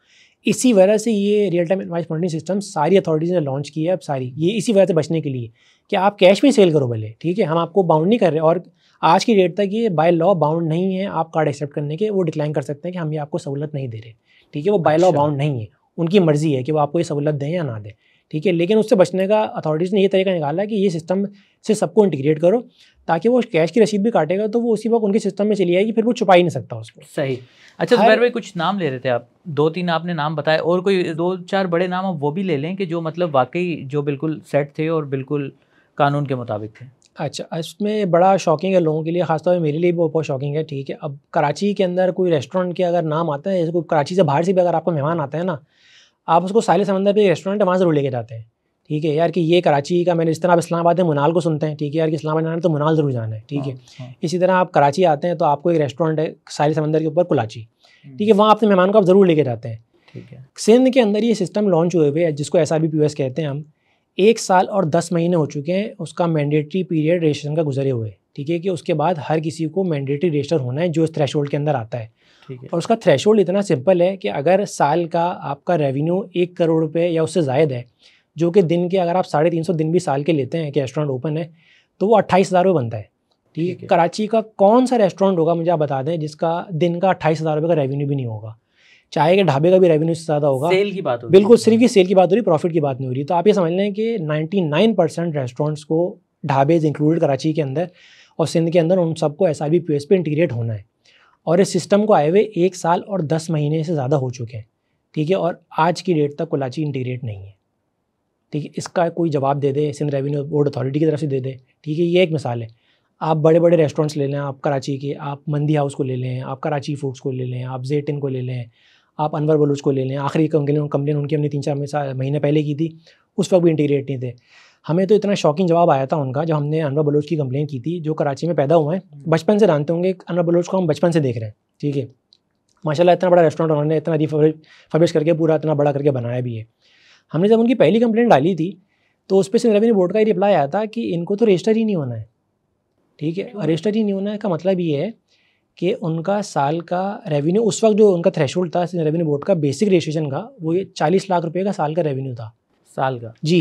इसी वजह से ये real time advice funding system सारी अथॉरिटीज़ ने लॉन्च की है अब सारी ये इसी वजह से बचने के लिए कि आप कैश में सेल करो भले ठीक है हम आपको बाउंड नहीं कर रहे और आज की डेट तक ये बाय लॉ बाउंड नहीं है आप कार्ड एक्सेप्ट करने के वो डिक्लाइन कर सकते हैं कि हम ये आपको सहूलत नहीं दे रहे ठीक है वो बाय लॉ बाउंड नहीं है उनकी मर्ज़ी है कि वो आपको ये सहूलत दें या ना दें ठीक है लेकिन उससे बचने का अथॉरिटीज़ ने ये तरीका निकाला कि ये सिस्टम से सबको इंटीग्रेट करो ताकि वो कैश की रसीद भी काटेगा तो वो उसी वक्त उनके सिस्टम में चली आएगी फिर वो छुपा ही नहीं सकता उसको सही अच्छा तो भाई कुछ नाम ले रहे थे आप दो तीन आपने नाम बताए और कोई दो चार बड़े नाम आप वो भी ले लें कि जो मतलब वाकई जो बिल्कुल सेट थे और बिल्कुल कानून के मुताबिक थे अच्छा इसमें बड़ा शॉकिंग है लोगों के लिए खासतौर पर मेरे लिए भी बहुत शॉकिंग है ठीक है अब कराची के अंदर कोई रेस्टोरेंट के अगर नाम आता है जैसे कोई कराची से बाहर से भी अगर आपका मेहमान आता है ना आप उसको साले समंदर पर रेस्टोरेंट है वहाँ ज़रूर लेके जाते हैं ठीक है यार कि ये कराची का मैंने जिस तरह आप इस्लामाबाद में मुनाल को सुनते हैं ठीक है यार कि इस्लामाबाद जाना है तो मुनाल ज़रूर जाना है ठीक है हाँ, हाँ। इसी तरह आप कराची आते हैं तो आपको एक रेस्टोरेंट है साहिल समंदर के ऊपर कुलाची हम्म। ठीक है वहाँ अपने मेहमान को आप ज़रूर लेके जाते हैं ठीक है सिंध के अंदर ये सिस्टम लॉन्च हुए हुए जिसको एस कहते हैं हम एक साल और दस महीने हो चुके हैं उसका मैंडेटरी पीरियड रजिस्ट्रेशन का गुजरे हुए ठीक है कि उसके बाद हर किसी को मैंडेटरी रजिस्टर होना है जो इस थ्रेश के अंदर आता है और उसका थ्रेश इतना सिंपल है कि अगर साल का आपका रेवेन्यू एक करोड़ रुपये या उससे ज़ायद है जो कि दिन के अगर आप साढ़े तीन सौ दिन भी साल के लेते हैं कि रेस्टोरेंट ओपन है तो वो अट्ठाईस हज़ार रुपये बनता है ठीक है कराची का कौन सा रेस्टोरेंट होगा मुझे आप बता दें जिसका दिन का अट्ठाईस हज़ार रुपये का रेवेन्यू भी नहीं होगा चाहे कि ढाबे का भी रेवेन्यू से ज़्यादा होगा सेल की बात हो बिल्कुल सिर्फ ही सेल की बात हो रही प्रॉफिट की बात नहीं हो रही तो आप ये समझ लें कि नाइन्टी नाइन परसेंट रेस्टोरेंट्स को ढाबे इंक्लूडेड कराची के अंदर और सिंध के अंदर उन सबको S R B P S पे इंटीग्रेट होना है और इस सिस्टम को आए हुए एक साल और दस महीने से ज़्यादा हो चुके हैं ठीक है और आज की डेट तक कोलाची इंटीग्रेट नहीं है ठीक है इसका कोई जवाब दे दे सिंध रेवेन्यू बोर्ड अथॉरिटी की तरफ से दे दे ठीक है ये एक मिसाल है आप बड़े बड़े रेस्टोरेंट्स ले लें आप कराची के आप मंदी हाउस को ले लें आप कराची फूड्स को ले लें आप जेटिन को ले लें आप अनवर बलूच को ले लें आखिरी कंप्लेन उनकी हमने तीन चार महीने पहले की थी उस वक्त भी इंटीग्रेट नहीं थे हमें तो इतना शॉकिंग जवाब आया था उनका जब हमने अनवर बलोच की कंप्लेन की थी जो कराची में पैदा हुए हैं हम्म। बचपन से जानते होंगे अनवर बलोच को हम बचपन से देख रहे हैं ठीक है माशाल्लाह इतना बड़ा रेस्टोरेंट उन्होंने इतना रिफर्बिश करके पूरा इतना बड़ा करके बनाया भी है हमने जब उनकी पहली कंप्लेंट डाली थी तो उस पर से रेवेन्यू बोर्ड का ही रिप्लाई आया था कि इनको तो रजिस्टर ही नहीं होना है ठीक है रजिस्टर ही नहीं होना का मतलब ये है कि उनका साल का रेवेन्यू उस वक्त जो उनका थ्रेशोल्ड था रेवेन्यू बोर्ड का बेसिक रजिस्ट्रेशन का वो ये चालीस लाख रुपये का साल का रेवेन्यू था साल का जी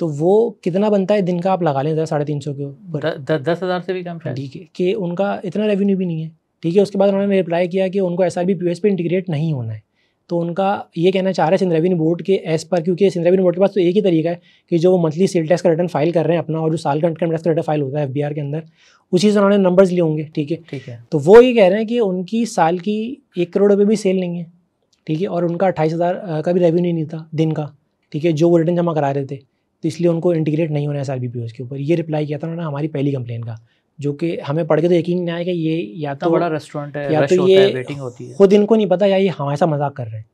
तो वो कितना बनता है दिन का आप लगा लें दस साढ़े तीन सौ के ऊपर दस हज़ार से भी कम ठीक है कि उनका इतना रेवेन्यू भी नहीं है ठीक है उसके बाद उन्होंने रिप्लाई किया कि उनको S R B P integrate नहीं होना है तो उनका ये कहना चाह रहे हैं सिंधरेविन बोर्ड के एस पर क्योंकि सिंधरेविन बोर्ड के पास तो एक ही तरीका है कि जो मंथली सेल टैक्स का रिटर्न फाइल कर रहे हैं अपना और जो साल का इनकम टैक्स का रिटर्न फाइल होता है एफ के अंदर उसी से उन्होंने नंबर्स लिए होंगे ठीक है ठीक है तो वो ये कह रहे हैं कि उनकी साल की एक करोड़ रुपये भी सेल नहीं है ठीक है और उनका अट्ठाईस हज़ार का भी रेवेन्यू नहीं था दिन का ठीक है जो वो रिटर्न जमा करा रहे थे तो इसलिए उनको इंटीग्रेट नहीं होना है एस आर के ऊपर ये रिप्लाई किया था उन्होंने हमारी पहली कंप्लेन का जो कि हमें पढ़ के तो यकीन नहीं आया कि ये या तो बड़ा रेस्टोरेंट है या तो ये वेटिंग होती है खुद इनको नहीं पता या ये हमेशा मजाक कर रहे हैं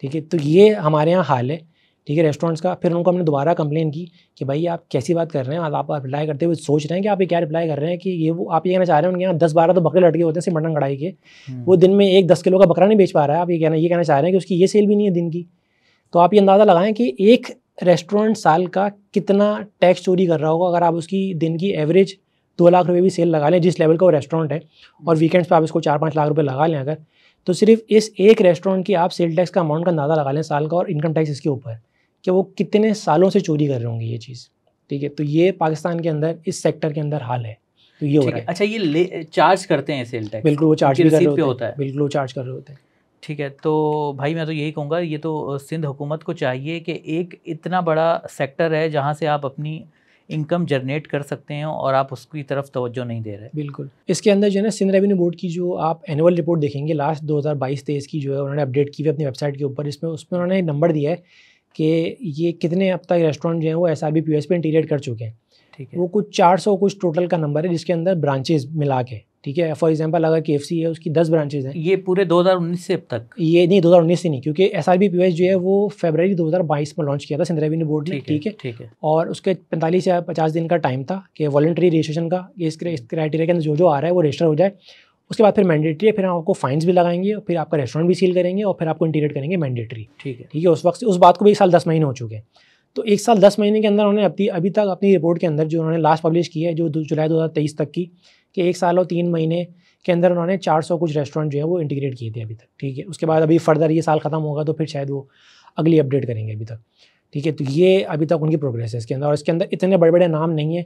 ठीक है तो ये हमारे यहाँ हाल है ठीक है रेस्टोरेंट्स का फिर उनको हमने दोबारा कंप्लेन की कि भाई आप कैसी बात कर रहे हैं आप रिप्लाई करते हुए सोच रहे हैं कि आप ये क्या रिप्लाई कर रहे हैं कि ये वो आप ये कहना चाह रहे हैं उनके यहाँ दस बारह तो बकरे लटके होते हैं सिर्फ मटन कढ़ाई के हम्म। वो दिन में एक दस किलो का बकरा नहीं बेच पा रहा है आप ये कहना ये कहना चाह रहे हैं कि उसकी ये सेल भी नहीं है दिन की तो आप ये अंदाज़ा लगाएं कि एक रेस्टोरेंट साल का कितना टैक्स चोरी कर रहा होगा अगर आप उसकी दिन की एवरेज दो लाख रुपए भी सेल लगा लें जिस लेवल का वो रेस्टोरेंट है और वीकेंड्स पे आप इसको चार पाँच लाख रुपए लगा लें अगर तो सिर्फ इस एक रेस्टोरेंट की आप सेल टैक्स का अमाउंट का अंदाज़ा लगा लें साल का और इनकम टैक्स इसके ऊपर कि वो कितने सालों से चोरी कर रहे होंगे ये चीज़ ठीक है तो ये पाकिस्तान के अंदर इस सेक्टर के अंदर हाल है तो ये हो रहा है अच्छा ये चार्ज करते हैं सेल टैक्स बिल्कुल वो चार्ज भी कर रहे होते हैं बिल्कुल वो चार्ज कर रहे होते हैं ठीक है तो भाई मैं तो यही कहूँगा ये तो सिंध हुकूमत को चाहिए कि एक इतना बड़ा सेक्टर है जहाँ से आप अपनी इनकम जनरेट कर सकते हैं और आप उसकी तरफ तवज्जो नहीं दे रहे बिल्कुल इसके अंदर जो है ना सिंध रेवेन्यू बोर्ड की जो आप एनुअल रिपोर्ट देखेंगे लास्ट 2022 हज़ार की जो है उन्होंने अपडेट की हुई अपनी वेबसाइट के ऊपर इसमें उसमें उन्होंने एक नंबर दिया है कि ये कितने अब तक रेस्टोरेंट जो है वो S R B P S पे इंटीग्रेट कर चुके हैं ठीक है वो कुछ चार सौ कुछ टोटल का नंबर है जिसके अंदर ब्रांचेज मिला के ठीक है फॉर एग्जाम्पल अगर के है उसकी दस ब्रांचेज हैं ये पूरे 2019 से अब तक ये नहीं 2019 से नहीं क्योंकि एस आर जो है वो फरवरी 2022 में लॉन्च किया था सिंध रेवेन्यू बोर्ड ने ठीक है ठीक है और उसके 45 या पचास दिन का टाइम था कि वॉलेंट्री रजिस्ट्रेशन का इस क्राइटेरिया के अंदर जो जो आ रहा है वो रजिस्टर हो जाए उसके बाद फिर मैंडेटरी है फिर हम आपको फाइन्स भी लगाएंगे और फिर आपका रेस्टोरेंट भी सील करेंगे और फिर आपको इंटीग्रेट करेंगे मैंडेटरी ठीक है ठीक है उस वक्त उस बात को भी एक साल दस महीने हो चुके हैं तो एक साल दस महीने के अंदर उन्होंने अभी अभी तक अपनी रिपोर्ट के अंदर जो उन्होंने लास्ट पब्लिश की है जो जुलाई दो तक की कि एक साल और तीन महीने के अंदर उन्होंने 400 कुछ रेस्टोरेंट जो है वो इंटीग्रेट किए थे अभी तक ठीक है उसके बाद अभी फर्दर ये साल ख़त्म होगा तो फिर शायद वो अगली अपडेट करेंगे अभी तक ठीक है तो ये अभी तक उनकी प्रोग्रेस है इसके अंदर और इसके अंदर इतने बड़े बड़े नाम नहीं है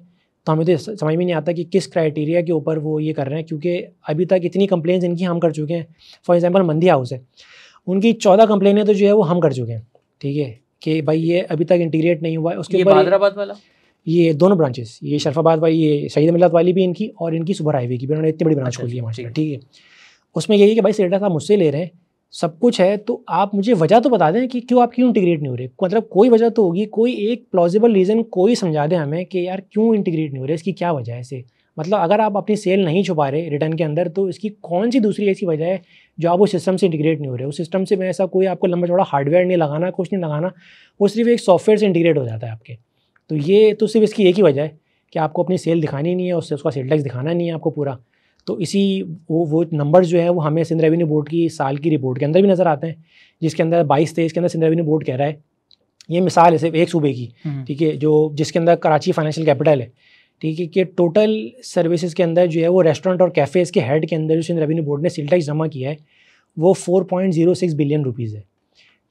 तो हमें तो समझ में नहीं आता कि किस क्राइटेरिया के ऊपर वो ये कर रहे हैं क्योंकि अभी तक इतनी कंप्लेन इनकी हम कर चुके हैं फॉर एग्ज़ाम्पल मंदी हाउस है उनकी चौदह कंप्लेनें तो जो है वो हम कर चुके हैं ठीक है कि भाई ये अभी तक इंटीग्रेट नहीं हुआ है उसके बाद हैदराबाद वाला ये दोनों ब्रांचेस ये शरफाबाद वाली ये शहीद मिलत वाली भी इनकी और इनकी सुपर हाईवे की भी उन्होंने इतनी बड़ी ब्रांच अच्छा, खोली है माशा ठीक है उसमें यही है कि भाई सेटा साहब मुझसे ले रहे हैं सब कुछ है तो आप मुझे वजह तो बता दें कि क्यों आप क्यों इंटीग्रेट नहीं हो रहे मतलब कोई वजह तो होगी कोई एक प्लॉजिबल रीज़न कोई समझा दें हमें कि यार क्यों इंटीग्रेट नहीं हो रहे इसकी क्या वजह है इसे मतलब अगर आप अपनी सेल नहीं छुपा रहे रिटर्न के अंदर तो इसकी कौन सी दूसरी ऐसी वजह है जो आप उस सिस्टम से इंटीग्रेट नहीं हो रहे उस सिस्टम से मैं ऐसा कोई आपको लंबा चौड़ा हार्डवेयर नहीं लगाना कुछ नहीं लगाना वो सिर्फ एक सॉफ्टवेयर से इंटीग्रेट हो जाता है आपके तो ये तो सिर्फ इसकी एक ही वजह है कि आपको अपनी सेल दिखानी नहीं है उससे उसका सेल टैक्स दिखाना नहीं है आपको पूरा तो इसी वो वो नंबर जो है वो हमें सिंध रेवेन्यू बोर्ड की साल की रिपोर्ट के अंदर भी नज़र आते हैं जिसके अंदर बाईस तेईस के अंदर सिंध रेवेन्यू बोर्ड कह रहा है ये मिसाल है सिर्फ एक सूबे की हम्म। ठीक है जो जिसके अंदर कराची फाइनेंशियल कैपिटल है ठीक है कि टोटल सर्विसेज के अंदर जो है वो रेस्टोरेंट और कैफ़ेज़ के हेड के अंदर जो सिंध रेवेन्यू बोर्ड ने सेल टैक्स जमा किया है वो four point zero six billion rupees है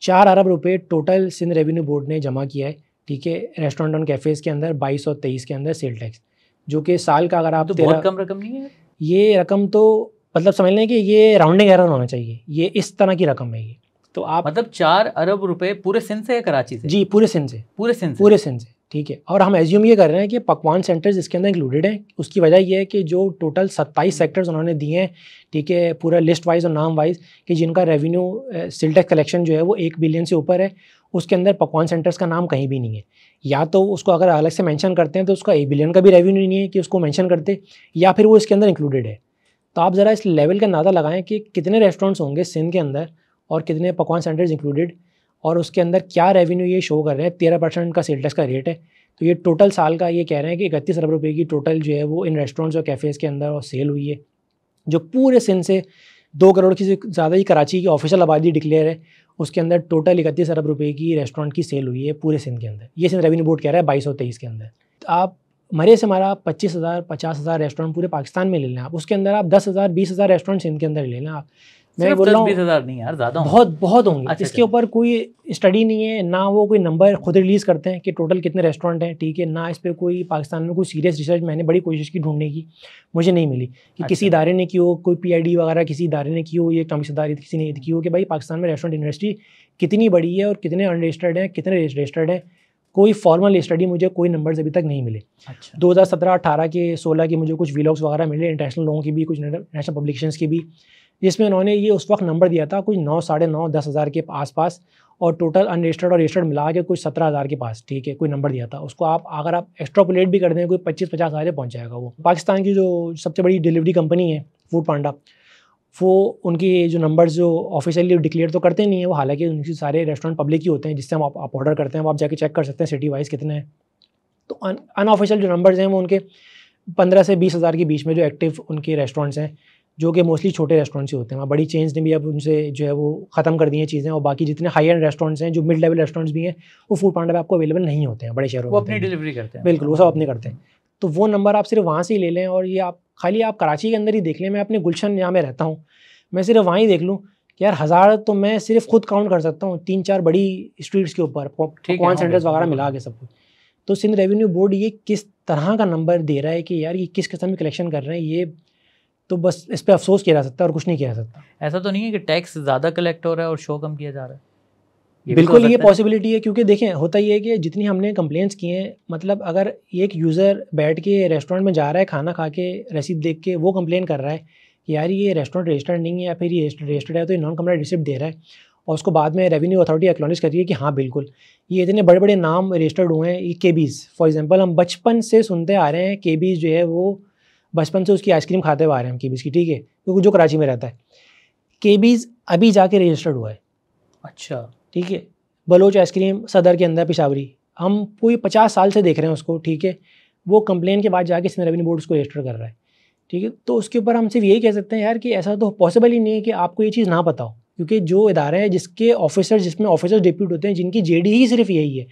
चार अरब रुपये टोटल सिंध रेवेन्यू बोर्ड ने जमा किया है ठीक है रेस्टोरेंट और कैफ़ेज़ के अंदर बाईस और तेईस के अंदर सेल टैक्स जो कि साल का अगर आप तो बहुत कम रकम नहीं है ये रकम तो मतलब समझ लें कि ये राउंडिंग एरर होना चाहिए ये इस तरह की रकम है ये तो आप मतलब चार अरब रुपए पूरे सिंध से है कराची से जी पूरे सिंध से पूरे सिंध पूरे सिंध से ठीक है और हम एज्यूम ये कर रहे हैं कि पकवान सेंटर्स इसके अंदर इंक्लूडेड हैं उसकी वजह यह है कि जो टोटल सत्ताईस सेक्टर्स उन्होंने दिए हैं ठीक है पूरा लिस्ट वाइज और नाम वाइज कि जिनका रेवेन्यू सिल्टेक कलेक्शन जो है वो एक बिलियन से ऊपर है उसके अंदर पकवान सेंटर्स का नाम कहीं भी नहीं है या तो उसको अगर अलग से मैंशन करते हैं तो उसका एक बिलियन का भी रेवेन्यू नहीं है कि उसको मैंशन करते या फिर वो इसके अंदर इंक्लूडेड है तो आप ज़रा इस लेवल का अंदाज़ा लगाएं कि कितने रेस्टोरेंट्स होंगे सिंध के अंदर और कितने पकवान सेंटर्स इंक्लूडेड और उसके अंदर क्या रेवेन्यू ये शो कर रहे हैं तेरह परसेंट का सेल टैक्स का रेट है तो ये टोटल साल का ये कह रहे हैं कि इकतीस अरब रुपये की टोटल जो है वो इन रेस्टोरेंट्स और कैफ़ेज़ के अंदर और सेल हुई है जो पूरे सिंध से दो करोड़ की से ज़्यादा ही कराची की ऑफिशियल आबादी डिक्लेयर है उसके अंदर टोटल इकतीस अरब रुपए की रेस्टोरेंट की सेल हुई है पूरे सिंध के अंदर ये सिंध रेवेन्यू बोर्ड कह रहा है बाईस सौ तेईस के अंदर आप मरे से हमारा पच्चीस हज़ार पचास हज़ार रेस्टोरेंट पूरे पाकिस्तान में ले लें आप उसके अंदर आप दस हज़ार बीस हज़ार रेस्टोरेंट सिंध के अंदर ले लें आप मैं बोल रहा हूँ नहीं यार ज़्यादा बहुत बहुत होंगे अच्छा, इसके अच्छा। ऊपर कोई स्टडी नहीं है ना वो कोई नंबर खुद रिलीज़ करते हैं कि टोटल कितने रेस्टोरेंट हैं ठीक है ना इस पर कोई पाकिस्तान में कोई सीरियस रिसर्च मैंने बड़ी कोशिश की ढूंढने की मुझे नहीं मिली कि अच्छा, किसी इदारे ने की हो कोई पी वगैरह किसी इदारे ने की हो या कम सदारी किसी ने की हो कि भाई पाकिस्तान में रेस्टोरेंट इंडस्ट्री कितनी बड़ी है और कितने अनरजिस्टर्ड हैं कितने रजिस्टर्ड हैं कोई फॉर्मल स्टडी मुझे कोई नंबर्स अभी तक नहीं मिले अच्छा। हज़ार सत्रह 2017-18 के सोलह के मुझे कुछ वीलॉग्स वगैरह मिले इंटरनेशनल लोगों की भी कुछ नेशनल पब्लिकेशन की भी जिसमें उन्होंने ये उस वक्त नंबर दिया था कुछ नौ साढ़े नौ दस हज़ार के आसपास और टोटल अनरजिस्टर्ड और रजिस्टर्ड मिला के कुछ सत्रह हज़ार के पास ठीक है कोई नंबर दिया था उसको आप अगर आप एक्स्ट्रापोलेट भी कर दें कोई पच्चीस पचास हज़ार पहुँच जाएगा वो पाकिस्तान की जो सबसे बड़ी डिलीवरी कंपनी है फूड पांडा वो उनकी जो नंबर्स जो ऑफिशियली डिक्लेयर तो करते नहीं है वो हालांकि उनके सारे रेस्टोरेंट पब्लिक ही होते हैं जिससे हम आप, आप ऑर्डर करते हैं वो आप जाके चेक कर सकते हैं सिटी वाइज कितने हैं तो अनऑफिशियल जो नंबर्स हैं वो उनके पंद्रह से बीस हज़ार के बीच में जो एक्टिव उनके रेस्टोरेंट्स हैं जो कि मोस्टली छोटे रेस्टोरेंट से होते हैं वहाँ बड़ी चेंज ने भी अब उनसे जो है वो ख़त्म कर दी हैं चीज़ें और बाकी जितने हाई एंड रेस्टोरेंट्स हैं जो मिड लेवल रेस्टोरेंट्स भी हैं वो फूड पांडा पर आपको अवेलेबल नहीं होते हैं बड़े शहरों में अपनी डिलीवरी करते हैं बिल्कुल वो सब अपने करते हैं हम्म। तो वो नंबर आप सिर्फ वहाँ से ही ले लें और ये आप खाली आप कराची के अंदर ही देख लें मैं अपने गुलशन यहाँ में रहता हूँ मैं सिर्फ वहाँ ही देख लूँ यार हज़ार तो मैं सिर्फ खुद काउंट कर सकता हूँ तीन चार बड़ी स्ट्रीट्स के ऊपर पकवान सेंटर्स हाँ, वगैरह मिला के सब कुछ तो सिंध रेवेन्यू बोर्ड ये किस तरह का नंबर दे रहा है कि यार ये किस किस्म की कलेक्शन कर रहे हैं ये तो बस इस पर अफसोस किया जा सकता है और कुछ नहीं किया जा सकता ऐसा तो नहीं है कि टैक्स ज़्यादा कलेक्ट हो रहा है और शो कम किया जा रहा है ये तो बिल्कुल ये पॉसिबिलिटी है क्योंकि देखें होता ये है कि जितनी हमने कंप्लेंट्स किए हैं मतलब अगर एक यूज़र बैठ के रेस्टोरेंट में जा रहा है खाना खा के रसीद देख के वो कंप्लेन कर रहा है कि यार ये रेस्टोरेंट रजिस्टर्ड नहीं है या फिर ये रजिस्टर्ड है तो ये नॉन कमरा रिसिप्ट दे रहा है और उसको बाद में रेवेन्यू अथॉरिटी एक्नोलिज करिए कि हाँ बिल्कुल ये इतने बड़े बड़े नाम रजिस्टर्ड हुए हैं ये केबीज़ फॉर एग्जाम्पल हम बचपन से सुनते आ रहे हैं केबीज़ जो है वो बचपन से उसकी आइसक्रीम खाते हुए आ रहे हैं हम केबीज की ठीक है क्योंकि जो कराची में रहता है केबीज अभी जाके रजिस्टर्ड हुआ है अच्छा ठीक है बलोच आइसक्रीम सदर के अंदर पिशावरी हम पूरी पचास साल से देख रहे हैं उसको ठीक है वो कंप्लेन के बाद जाके इसमें रेवेन्यू बोर्ड उसको रजिस्टर कर रहा है ठीक है तो उसके ऊपर हम सिर्फ यही कह सकते हैं यार कि ऐसा तो पॉसिबल ही नहीं है कि आपको ये चीज़ ना पता हो क्योंकि जो इदारे हैं जिसके ऑफिसर जिसमें ऑफिसर डिप्यूट होते हैं जिनकी जे ही सिर्फ यही है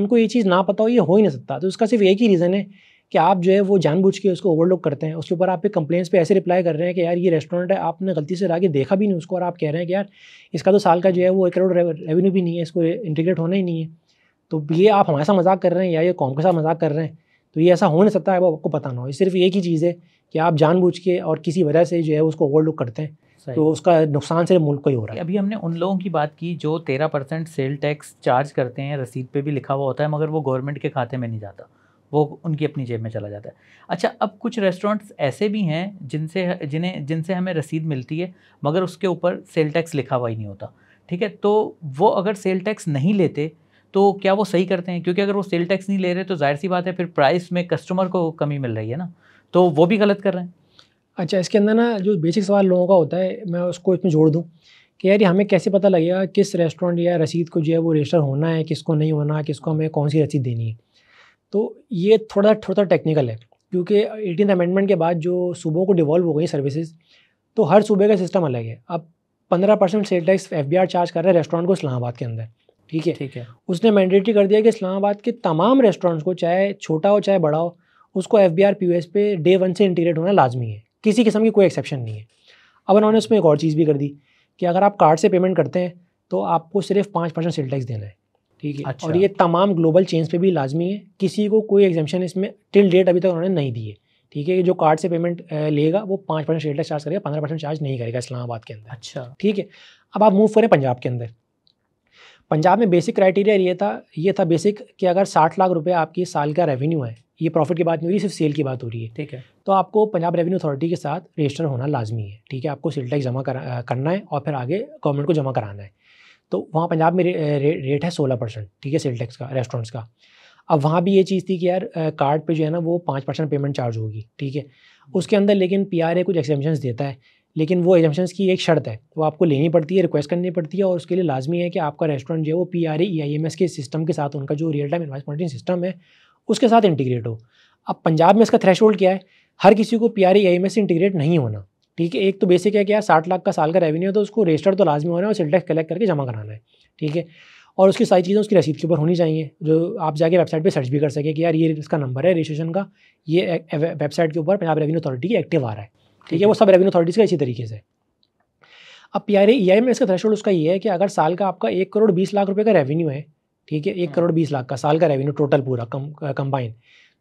उनको ये चीज़ ना पता हो ये हो ही नहीं सकता तो उसका सिर्फ एक ही रीज़न है कि आप जो है वो जानबूझ के उसको ओवरलुक करते हैं उसके ऊपर आप कंप्लेंट्स पे ऐसे रिप्लाई कर रहे हैं कि यार ये रेस्टोरेंट है आपने गलती से लाके देखा भी नहीं उसको और आप कह रहे हैं कि यार इसका तो साल का जो है वो एक करोड़ रेवेन्यू भी नहीं है इसको इंटीग्रेट होना ही नहीं है तो ये आप हमारे साथ मजाक कर रहे हैं या ये कौम के साथ मजाक कर रहे हैं तो ये ऐसा हो नहीं सकता है आपको पता ना हो सिर्फ एक ही चीज़ है कि आप जानबूझ के और किसी वजह से जो है उसको ओवरलुक करते हैं तो उसका नुकसान सिर्फ मुल्क को ही हो रहा है अभी हमने उन लोगों की बात की जो तेरह परसेंट सेल टैक्स चार्ज करते हैं रसीद पे भी लिखा हुआ होता है मगर वो गवर्नमेंट के खाते में नहीं जाता वो उनकी अपनी जेब में चला जाता है अच्छा अब कुछ रेस्टोरेंट्स ऐसे भी हैं जिनसे जिन्हें जिनसे हमें रसीद मिलती है मगर उसके ऊपर सेल टैक्स लिखा हुआ ही नहीं होता ठीक है तो वो अगर सेल टैक्स नहीं लेते तो क्या वो सही करते हैं क्योंकि अगर वो सेल टैक्स नहीं ले रहे तो जाहिर सी बात है फिर प्राइस में कस्टमर को कमी मिल रही है ना तो वो भी गलत कर रहे हैं अच्छा इसके अंदर ना जो बेसिक सवाल लोगों का होता है मैं उसको इसमें जोड़ दूँ कि यार हमें कैसे पता लगेगा किस रेस्टोरेंट या रसीद को जो है वो रजिस्टर होना है किसको नहीं होना किसको हमें कौन सी रसीद देनी है तो ये थोड़ा थोड़ा टेक्निकल है क्योंकि एटीन अमेंडमेंट के बाद जो सूबों को डिवॉल्व हो गई सर्विसेज तो हर सूबे का सिस्टम अलग है अब पंद्रह percent sale tax F charge कर रहे हैं रेस्टोरेंट को इस्लामाबाद के अंदर ठीक है ठीक है उसने मैंडेटरी कर दिया कि इस्लामाबाद के तमाम रेस्टोरेंट्स को चाहे छोटा हो चाहे बड़ा हो उसको एफ बी आर पी पे डे वन से इंटीग्रेट होना लाजमी है किसी किस्म की कोई एक्सेप्शन नहीं है अब उन्होंने उसमें एक और चीज़ भी कर दी कि अगर आप कार्ड से पेमेंट करते हैं तो आपको सिर्फ पाँच परसेंट सेल टैक्स देना है ठीक है अच्छा। और ये तमाम ग्लोबल चेंज पे भी लाजमी है किसी को कोई एग्जामेशन इसमें टिल डेट अभी तक उन्होंने नहीं दी है ठीक है जो कार्ड से पेमेंट लेगा वो पाँच परसेंट रेट चार्ज करेगा पंद्रह परसेंट चार्ज नहीं करेगा इस्लामाबाद के अंदर अच्छा ठीक है अब आप मूव करें पंजाब के अंदर पंजाब में बेसिक क्राइटेरिया ये था ये था बेसिक कि अगर साठ लाख रुपये आपकी साल का रेवेन्यू है ये प्रॉफिट की बात नहीं हो रही सिर्फ सेल की बात हो रही है ठीक है तो आपको पंजाब रेवेन्यू अथॉरिटी के साथ रजिस्टर होना लाजमी है ठीक है आपको सेल टैक्स जमा करना है और फिर आगे गवर्नमेंट को जमा कराना है तो वहाँ पंजाब में रे, रे, रेट है सोलह परसेंट ठीक है सेल टैक्स का रेस्टोरेंट्स का अब वहाँ भी ये चीज़ थी कि यार कार्ड पे जो है ना वो पाँच परसेंट पेमेंट चार्ज होगी ठीक है उसके अंदर लेकिन पी आर ए कुछ एक्जेंशन देता है लेकिन वो एग्जामेशन की एक शर्त है वो आपको लेनी पड़ती है रिक्वेस्ट करनी पड़ती है और उसके लिए लाजमी है कि आपका रेस्टोरेंट जो है वो P R A I M S के सिस्टम के साथ उनका जो real time invoice monitoring system है उसके साथ इंटीग्रेट हो अब पंजाब में इसका थ्रेश क्या है हर किसी को P R A I M S से इंटीग्रेट नहीं होना ठीक है एक तो बेसिक है क्या साठ लाख का साल का रेवेन्यू है तो उसको रजिस्टर तो लाजमी होना है और सिल्टेक्स कलेक्ट करके जमा कराना है ठीक है और उसकी सारी चीज़ें उसकी रसीद के ऊपर होनी चाहिए जो आप जाके वेबसाइट पे सर्च भी कर सके कि यार ये इसका नंबर है रजिस्ट्रेशन का ये वेबसाइट के ऊपर पंजाब रेवेन्यू अथॉरिटी की एक्टिव आ रहा है ठीक है वो सब रेवेन्यू अथॉरिटीज़ का इसी तरीके से अब पी आर ई आई में इसका थ्रेशोल्ड उसका ये है कि अगर साल का आपका एक करोड़ बीस लाख रुपये का रेवेन्यू है ठीक है एक हाँ। करोड़ बीस लाख का साल का रेवेन्यू टोटल पूरा कम कंबाइन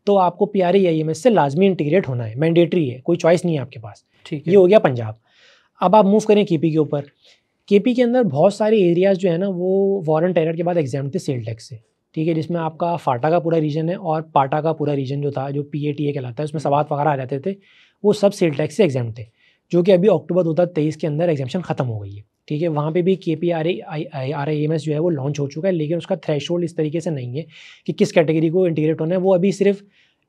तो आपको पी आर आई से लाजमी इंटीग्रेट होना है मैंडेटरी है कोई चॉइस नहीं है आपके पास ठीक ये हो गया पंजाब अब आप मूव करें के पी के ऊपर के पी के अंदर बहुत सारे एरियाज़ जो है ना वो वॉरन टेरर के बाद एग्जाम थे सेल टैक्स से ठीक है जिसमें आपका फाटा का पूरा रीजन है और पाटा का पूरा रीजन जो था जो पी ए टी ए कहलाता है उसमें सवाद वगैरह आ जाते थे वो सब सेल टैक्स से एग्जाम थे जो कि अभी अक्टूबर दो हज़ार तेईस के अंदर एग्जामेशन खत्म हो गई है ठीक है वहाँ पे भी K P R I R I M S जो है वो लॉन्च हो चुका है लेकिन उसका थ्रेश इस तरीके से नहीं है कि किस कैटेगरी को इंटीग्रेट होना है वो अभी सिर्फ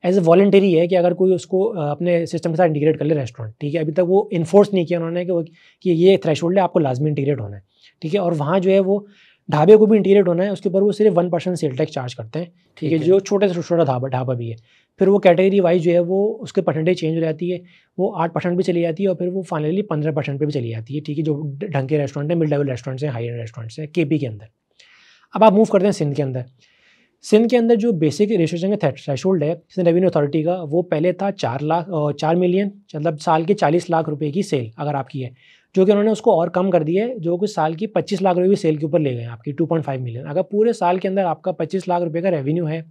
एज ए वॉलेंटरी है कि अगर कोई उसको अपने सिस्टम के साथ इंटीग्रेट कर ले रेस्टोरेंट ठीक है अभी तक वो इन्फोर्स नहीं किया उन्होंने कि कि ये थ्रेश है आपको लाजमी इंटीग्रेट होना है ठीक है और वहाँ जो है वो ढाबे को भी इंटीग्रेट होना है उसके ऊपर वो सिर्फ one percent sale tax charge करते हैं ठीक है जो छोटे से छोटा ढाबा ढाबा भी है फिर वो कैटेगरी वाइज जो है वो उसके परसेंटेज चेंज हो जाती है वो आठ परसेंट भी चली जाती है और फिर वो फाइनली पंद्रह परसेंट पर भी चली जाती है ठीक है जो ढंग के रेस्टोरेंट हैं मिड लेवल रेस्टोरेंट्स हैं हाई रेस्टोरेंट्स हैं के के अंदर अब आप मूव करते हैं सिंध के अंदर सिंध के अंदर जो बेसिक रजिस्ट्रेशन का थ्रेशोल्ड है सिंध रेवेन्यू अथॉरिटी का वो पहले था चार लाख चार मिलियन मतलब साल के चालीस लाख रुपये की सेल अगर आपकी है जो कि उन्होंने उसको और कम कर दिया है जो कि साल की पच्चीस लाख रुपये की सेल के ऊपर ले गए आपकी टू पॉइंट फाइव मिलियन अगर पूरे साल के अंदर आपका पच्चीस लाख रुपये का रेवेन्यू है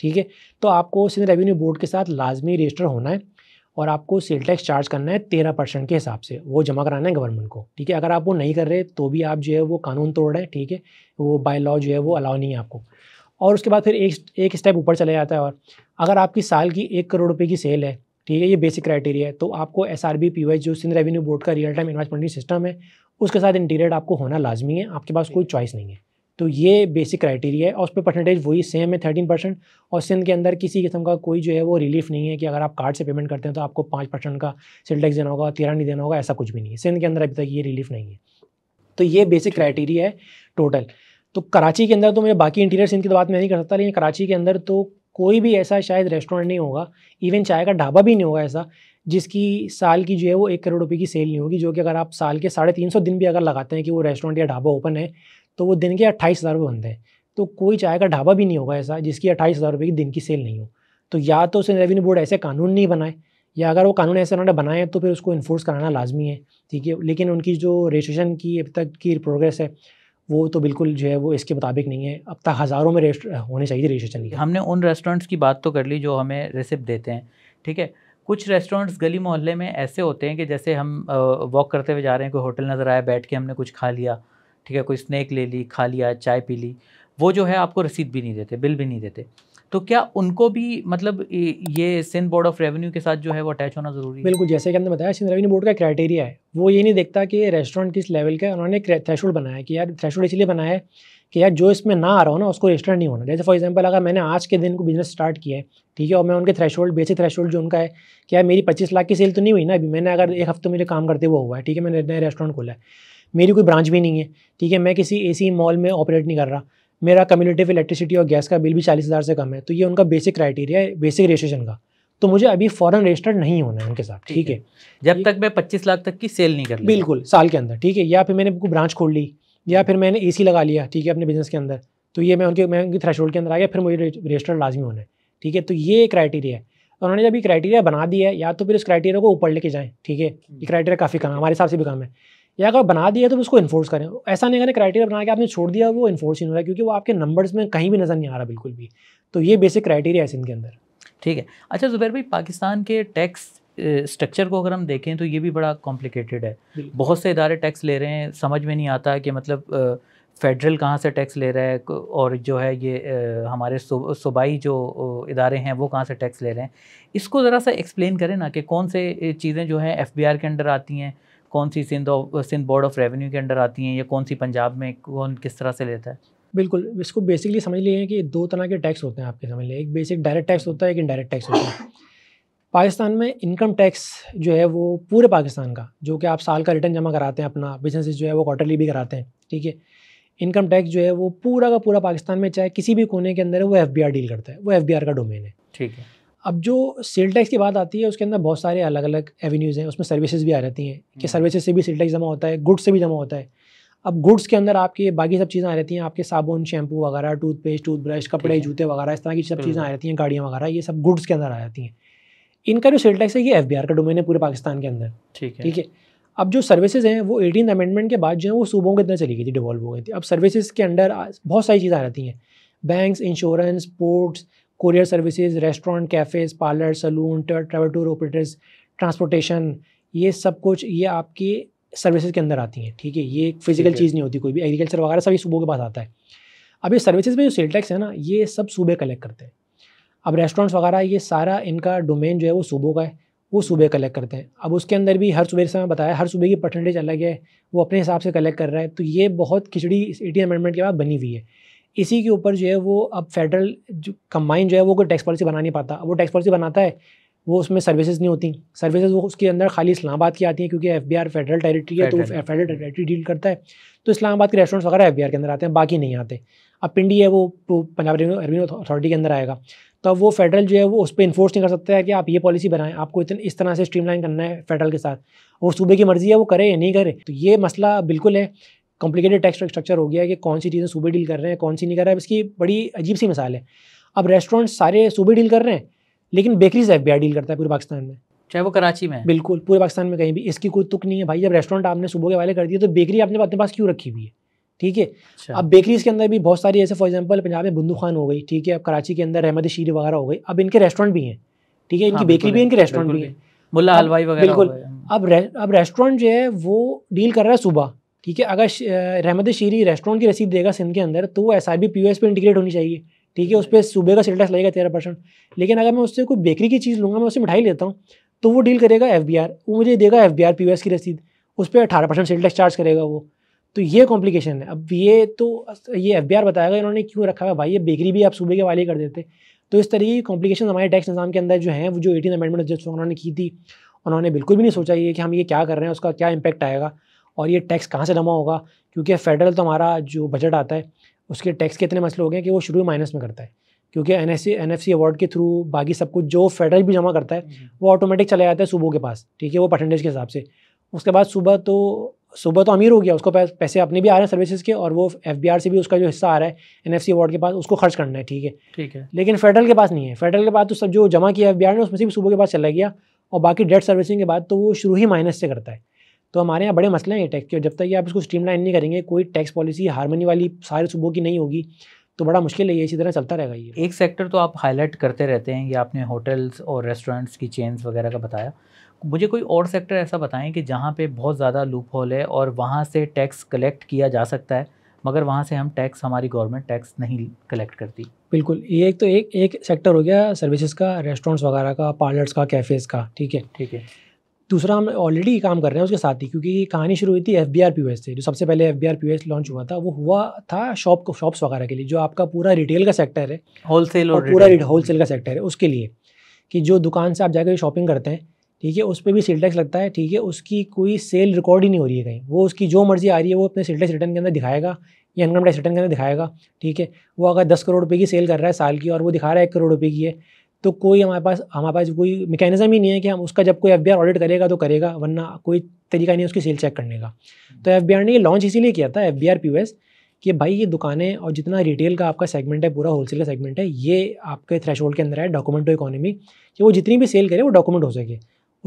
ठीक है तो आपको सिंध रेवेन्यू बोर्ड के साथ लाजमी रजिस्टर होना है और आपको सेल टैक्स चार्ज करना है तेरह परसेंट के हिसाब से वो जमा कराना है गवर्नमेंट को ठीक है अगर आप वो नहीं कर रहे तो भी आप जो है वो कानून तोड़ रहे हैं ठीक है वो बाय लॉ जो है वो अलाउ नहीं है आपको और उसके बाद फिर एक एक स्टेप ऊपर चले जाता है और अगर आपकी साल की एक करोड़ रुपये की सेल है ठीक है ये बेसिक क्राइटेरिया है तो आपको एस आर बी पी जो सिंध रेवेन्यू बोर्ड का रियल टाइम इन्वेस्टमेंट सिस्टम है उसके साथ इंटीरियर आपको होना लाजमी है आपके पास कोई चॉइस नहीं है तो ये बेसिक क्राइटेरिया है और उस पर परसेंटेज वही सेम है थर्टीन परसेंट और सिंध के अंदर किसी किस्म का कोई जो है वो रिलीफ नहीं है कि अगर आप कार्ड से पेमेंट करते हैं तो आपको पाँच परसेंट का सेल टैक्स देना होगा तेरह नहीं देना होगा ऐसा कुछ भी नहीं है सिंध के अंदर अभी तक ये रिलीफ नहीं है तो ये बेसिक क्राइटेरिया है टोटल तो कराची के अंदर तो मैं बाकी इंटीरियर सिंध की तो बात मैं नहीं कर सकता लेकिन कराची के अंदर तो कोई भी ऐसा शायद रेस्टोरेंट नहीं होगा इवन चाय का ढाबा भी नहीं होगा ऐसा जिसकी साल की जो है वो एक करोड़ रुपए की सेल नहीं होगी जो कि अगर आप साल के साढ़े तीन सौ दिन भी अगर लगाते हैं कि वो रेस्टोरेंट या ढाबा ओपन है तो वो दिन के अट्ठाईस हज़ार रुपये बनते हैं तो कोई चाय का ढाबा भी नहीं होगा ऐसा जिसकी अट्ठाईस हज़ार रुपये की दिन की सेल नहीं हो तो या तो उसने रेवेन्यू बोर्ड ऐसे कानून नहीं बनाए या अगर वो कानून ऐसे उन्होंने बनाए तो फिर उसको इन्फोर्स कराना लाजमी है ठीक है लेकिन उनकी जो रजिस्ट्रेशन की अब तक की प्रोग्रेस है वो तो बिल्कुल जो है वो इसके मुताबिक नहीं है अब तक हज़ारों में होने चाहिए रजिस्ट्रेशन की हमने उन रेस्टोरेंट्स की बात तो कर ली जो हमें रिसिप्ट देते हैं ठीक है कुछ रेस्टोरेंट्स गली मोहल्ले में ऐसे होते हैं कि जैसे हम वॉक करते हुए जा रहे हैं कोई होटल नज़र आया बैठ के हमने कुछ खा लिया ठीक है कोई स्नैक ले ली खा लिया चाय पी ली वो जो है आपको रसीद भी नहीं देते बिल भी नहीं देते तो क्या उनको भी मतलब ये सिंध बोर्ड ऑफ रेवेन्यू के साथ जो है वो अटैच होना जरूरी है बिल्कुल जैसे कि हमने बताया सिंध रेवेन्यू बोर्ड का क्राइटेरिया है वो ये नहीं देखता कि रेस्टोरेंट किस लेवल का है उन्होंने थ्रेशोल्ड बनाया कि यार थ्रेशोल्ड इसलिए बनाया है कि यार जो इसमें ना आ रहा हो ना उसको रेस्टोरेंट नहीं होना जैसे फॉर एग्जाम्पल अगर मैंने आज के दिन को बिजनेस स्टार्ट किया है ठीक है और मैं उनके होल्ड बेसिक होल्ड जो उनका है कि यार मेरी पच्चीस लाख की सेल तो नहीं हुई ना अभी मैंने अगर एक हफ्ते मुझे काम करते हुए हुआ है ठीक है मैंने नया रेस्टोरेंट खोला है मेरी कोई ब्रांच भी नहीं है ठीक है मैं किसी ए मॉल में ऑपरेट नहीं कर रहा मेरा कम्युनिटी इलेक्ट्रिसिटी और गैस का बिल भी चालीस हज़ार से कम है तो ये उनका बेसिक क्राइटेरिया है बेसिक रजिस्ट्रेशन का तो मुझे अभी फॉरन रजिस्टर्ड नहीं होना है उनके साथ ठीक है जब तक मैं पच्चीस लाख तक की सेल नहीं कर बिल्कुल साल के अंदर ठीक है या फिर मैंने ब्रांच खोल ली या फिर मैंने ए लगा लिया ठीक है अपने बिजनेस के अंदर तो ये मैं उनके मैं उनकी थ्रेश के अंदर आ गया फिर मुझे रजिस्टर लाजमी होना है ठीक है तो ये क्राइटेरिया है तो उन्होंने जब ये क्राइटेरिया बना दिया है या तो फिर उस क्राइटेरिया को ऊपर लेके जाएं ठीक है ये क्राइटेरिया काफ़ी कम है हमारे हिसाब से भी कम है या अगर बना दिया तो उसको इन्फोर्स करें ऐसा नहीं करें क्राइटेरिया बना के आपने छोड़ दिया वो इन्फोर्स नहीं हो रहा क्योंकि वो आपके नंबर्स में कहीं भी नज़र नहीं आ रहा बिल्कुल भी तो ये बेसिक क्राइटेरिया है इनके अंदर ठीक है अच्छा जुबैर भाई पाकिस्तान के टैक्स स्ट्रक्चर को अगर हम देखें तो ये भी बड़ा कॉम्प्लिकेटेड है बहुत से इदारे टैक्स ले रहे हैं समझ में नहीं आता कि मतलब फेडरल कहाँ से टैक्स ले रहा है और जो है ये हमारे सूबाई जो इदारे हैं वो कहाँ से टैक्स ले रहे हैं इसको ज़रा सा एक्सप्लेन करें ना कि कौन से चीज़ें जो हैं एफ के अंडर आती हैं कौन सी Sindh Sindh board of revenue के अंडर आती हैं या कौन सी पंजाब में कौन किस तरह से लेता है बिल्कुल इसको बेसिकली समझ लिए कि दो तरह के टैक्स होते हैं आपके समझ लिए एक बेसिक डायरेक्ट टैक्स होता है एक इनडायरेक्ट टैक्स होता है पाकिस्तान में इनकम टैक्स जो है वो पूरे पाकिस्तान का जो कि आप साल का रिटर्न जमा कराते हैं अपना बिजनेस जो है वो क्वार्टरली भी कराते हैं ठीक है इनकम टैक्स जो है वो पूरा का पूरा पाकिस्तान में चाहे किसी भी कोने के अंदर है वो एफ डील करता है वो एफ का डोमेन है ठीक है अब जो सेल टैक्स की बात आती है उसके अंदर बहुत सारे अलग अलग एवेन्यूज़ हैं उसमें सर्विसेज भी आ जाती हैं कि सर्विसेज हम्म। से भी सेल टैक्स जमा होता है गुड्स से भी जमा होता है अब गुड्स के अंदर आपके बाकी सब चीज़ें आ जाती हैं आपके साबुन शैम्पू वगैरह टूथपेस्ट टूथब्रश कपड़े जूते वगैरह इस तरह की सब चीज़ें आ जाती हैं गाड़ियाँ वगैरह ये सब गुड्स के अंदर आ जाती हैं इनका जो सेल टैक्स है ये एफ का डोमेन है पूरे पाकिस्तान के अंदर ठीक है ठीक है अब जो सर्विसेज हैं वो एटीन अमेंडमेंट के बाद जो है वो सूबों के अंदर चली गई थी डिवॉल्व हो गई थी अब सर्विसेज के अंडर बहुत सारी चीज़ें आ जाती हैं banks insurance ports courier services restaurant cafes parlour salon travel tour operators transportation ये सब कुछ ये आपकी सर्विसेज के अंदर आती हैं ठीक है ये एक फिजिकल चीज़ नहीं होती कोई भी एग्रीकल्चर वगैरह सभी सूबों के पास आता है अब ये सर्विसेज में जो सेल टैक्स है ना ये सब सूबे कलेक्ट करते हैं अब रेस्टोरेंट्स वगैरह ये सारा इनका डोमेन जो है वो सूबों का है वो सूबे कलेक्ट करते हैं अब उसके अंदर भी हर सूबे से मैं बताया हर सूबे की परसेंटेज अलग है वो अपने हिसाब से कलेक्ट कर रहा है तो ये बहुत खिचड़ी एटी अमेंडमेंट के बाद बनी हुई है इसी के ऊपर जो है वो अब फेडरल जो कंबाइन जो है वो कोई टैक्स पॉलिसी बना नहीं पाता वो टैक्स पॉलिसी बनाता है वो उसमें सर्विसेज नहीं होती सर्विसेज वो उसके अंदर खाली इस्लामाबाद की आती हैं क्योंकि एफ फेडरल टेरिटरी है तो फेडरल टेरिटरी डील करता है तो इस्लामाबाद के रेस्टोरेंट्स वगैरह एफ के अंदर आते हैं बाकी नहीं आते अब पिंडी है वो पंजाब रेवन्यू अथॉरिटी के अंदर आएगा तो अब वो फेडरल जो है वो उस पर इन्फोर्स नहीं कर सकता है कि आप ये पॉलिसी बनाएं आपको इतने इस तरह से स्ट्रीमलाइन करना है फेडरल के साथ वो सूबे की मर्ज़ी है वो करे या नहीं करे तो ये मसला बिल्कुल है कॉम्प्लिकेटेड टैक्स स्ट्रक्चर हो गया है कि कौन सी चीज़ें सुबह डील कर रहे हैं कौन सी नहीं कर रहे हैं इसकी बड़ी अजीब सी मिसाल है अब रेस्टोरेंट सारे सुबह डील कर रहे हैं लेकिन बेकरीज एफ डील करता है पूरे पाकिस्तान में चाहे वो कराची में बिल्कुल पूरे पाकिस्तान में कहीं भी इसकी कोई तुक नहीं है भाई जब रेस्टोरेंट आपने सुबह के वाले कर दिए तो बेकरी आपने अपने पास क्यों रखी हुई है ठीक है अच्छा। अब बेकरीज के अंदर भी बहुत सारी ऐसे फॉर एग्जाम्पल पंजाब में बुंदू खान हो गई ठीक है अब कराची के अंदर रहमद शीर वगैरह हो गई अब इनके रेस्टोरेंट भी हैं ठीक है इनकी हाँ, बेकरी भी इनके रेस्टोरेंट भी है मुला हलवाई वगैरह बिल्कुल अब अब रेस्टोरेंट जो है वो डील कर रहा है सुबह ठीक है अगर रहमत शीरी रेस्टोरेंट की रसीद देगा सिंध के अंदर तो वो S R B P S पर इंटीग्रेट होनी चाहिए ठीक है हम्म। उस पर सुबह का सिलेटस लगेगा तेरह परसेंट लेकिन अगर मैं उससे कोई बेकरी की चीज़ लूँगा मैं उससे मिठाई लेता हूँ तो वो डील करेगा एफ बी आर वो मुझे देगा F B R P S की रसीद उस पर अठारह परसेंट सिलेटस चार्ज करेगा वो तो ये कॉम्प्लिकेशन है अब ये तो ये एफ बी आर बताएगा इन्होंने क्यों रखा है भाई ये बेकरी भी आप सूबे के वाले कर देते तो इस तरीके की कॉम्प्लिकेशन हमारे टैक्स निज़ाम के अंदर जो है वो जो एटीन अमेंडमेंट जो उन्होंने की थी उन्होंने बिल्कुल भी नहीं सोचा ये कि हम ये क्या कर रहे हैं उसका क्या इम्पैक्ट आएगा और ये टैक्स कहाँ से जमा होगा क्योंकि फेडरल तो हमारा जो बजट आता है उसके टैक्स के इतने मसले हो गए कि वो शुरू माइनस में करता है क्योंकि N S N F C award के थ्रू बाकी सब कुछ जो फेडरल भी जमा करता है वो ऑटोमेटिक चला जाता है सुबह के पास ठीक है वो परसेंटेज के हिसाब से उसके बाद सुबह तो सुबह तो अमीर हो गया उसको पैसे अपने भी आ रहे हैं सर्विसेज के और वो एफ से भी उसका जो हिस्सा आ रहा है एन एफ अवार्ड के पास उसको खर्च करना है ठीक है ठीक है लेकिन फेडरल के पास नहीं है फेडरल के पास तो सब जो जमा किया एफ ने उसमें से भी सुबह के पास चला गया और बाकी डेट सर्विसिंग के बाद तो वो शुरू ही माइनस से करता है तो हमारे यहाँ बड़े मसले हैं ये टैक्स के जब तक ये आप इसको स्ट्रीमलाइन नहीं करेंगे कोई टैक्स पॉलिसी हारमोनी वाली सारे सूबों की नहीं होगी तो बड़ा मुश्किल है ये इसी तरह चलता रहेगा ये एक सेक्टर तो आप हाईलाइट करते रहते हैं ये आपने होटल्स और रेस्टोरेंट्स की चेन्स वगैरह का बताया मुझे कोई और सेक्टर ऐसा बताएं कि जहाँ पे बहुत ज़्यादा लूप होल है और वहाँ से टैक्स कलेक्ट किया जा सकता है मगर वहाँ से हम टैक्स हमारी गवर्नमेंट टैक्स नहीं कलेक्ट करती बिल्कुल ये एक तो एक एक सेक्टर हो गया सर्विसेज का रेस्टोरेंट्स वगैरह का पार्लर्स का कैफ़ेज़ का ठीक है ठीक है दूसरा हम ऑलरेडी काम कर रहे हैं उसके साथ ही क्योंकि ये कहानी शुरू हुई थी एफ बी आर पी से जो सबसे पहले F B R P launch हुआ था वो हुआ था शॉप को शॉप्स वगैरह के लिए जो आपका पूरा रिटेल का सेक्टर है होलसेल और, और पूरा होलसेल का सेक्टर है उसके लिए कि जो दुकान से आप जाकर शॉपिंग करते हैं ठीक है उस पर भी सेल टैक्स लगता है ठीक है उसकी कोई सेल रिकॉर्ड ही नहीं हो रही है कहीं वो उसकी जो मर्जी आ रही है वो अपने सेल टैक्स रिटर्न के अंदर दिखाएगा या इनकम टैक्स रिटर्न के अंदर दिखाएगा ठीक है वो अगर दस करोड़ रुपये की सेल कर रहा है साल की और वो दिखा रहा है एक करोड़ रुपये की है तो कोई हमारे पास हमारे पास कोई मेकेनिज़्म ही नहीं है कि हम उसका जब कोई एफ ऑडिट करेगा तो करेगा वरना कोई तरीका नहीं है उसकी सेल चेक करने का तो एफ ने ये लॉन्च इसीलिए किया था एफ बी आर कि भाई ये दुकानें और जितना रिटेल का आपका सेगमेंट है पूरा होलसेल का सेगमेंट है ये आपके थ्रेश के अंदर है डॉक्यूमेंट टू इकोनॉमी कि वो जितनी भी सेल करे वो डॉक्यूमेंट हो सके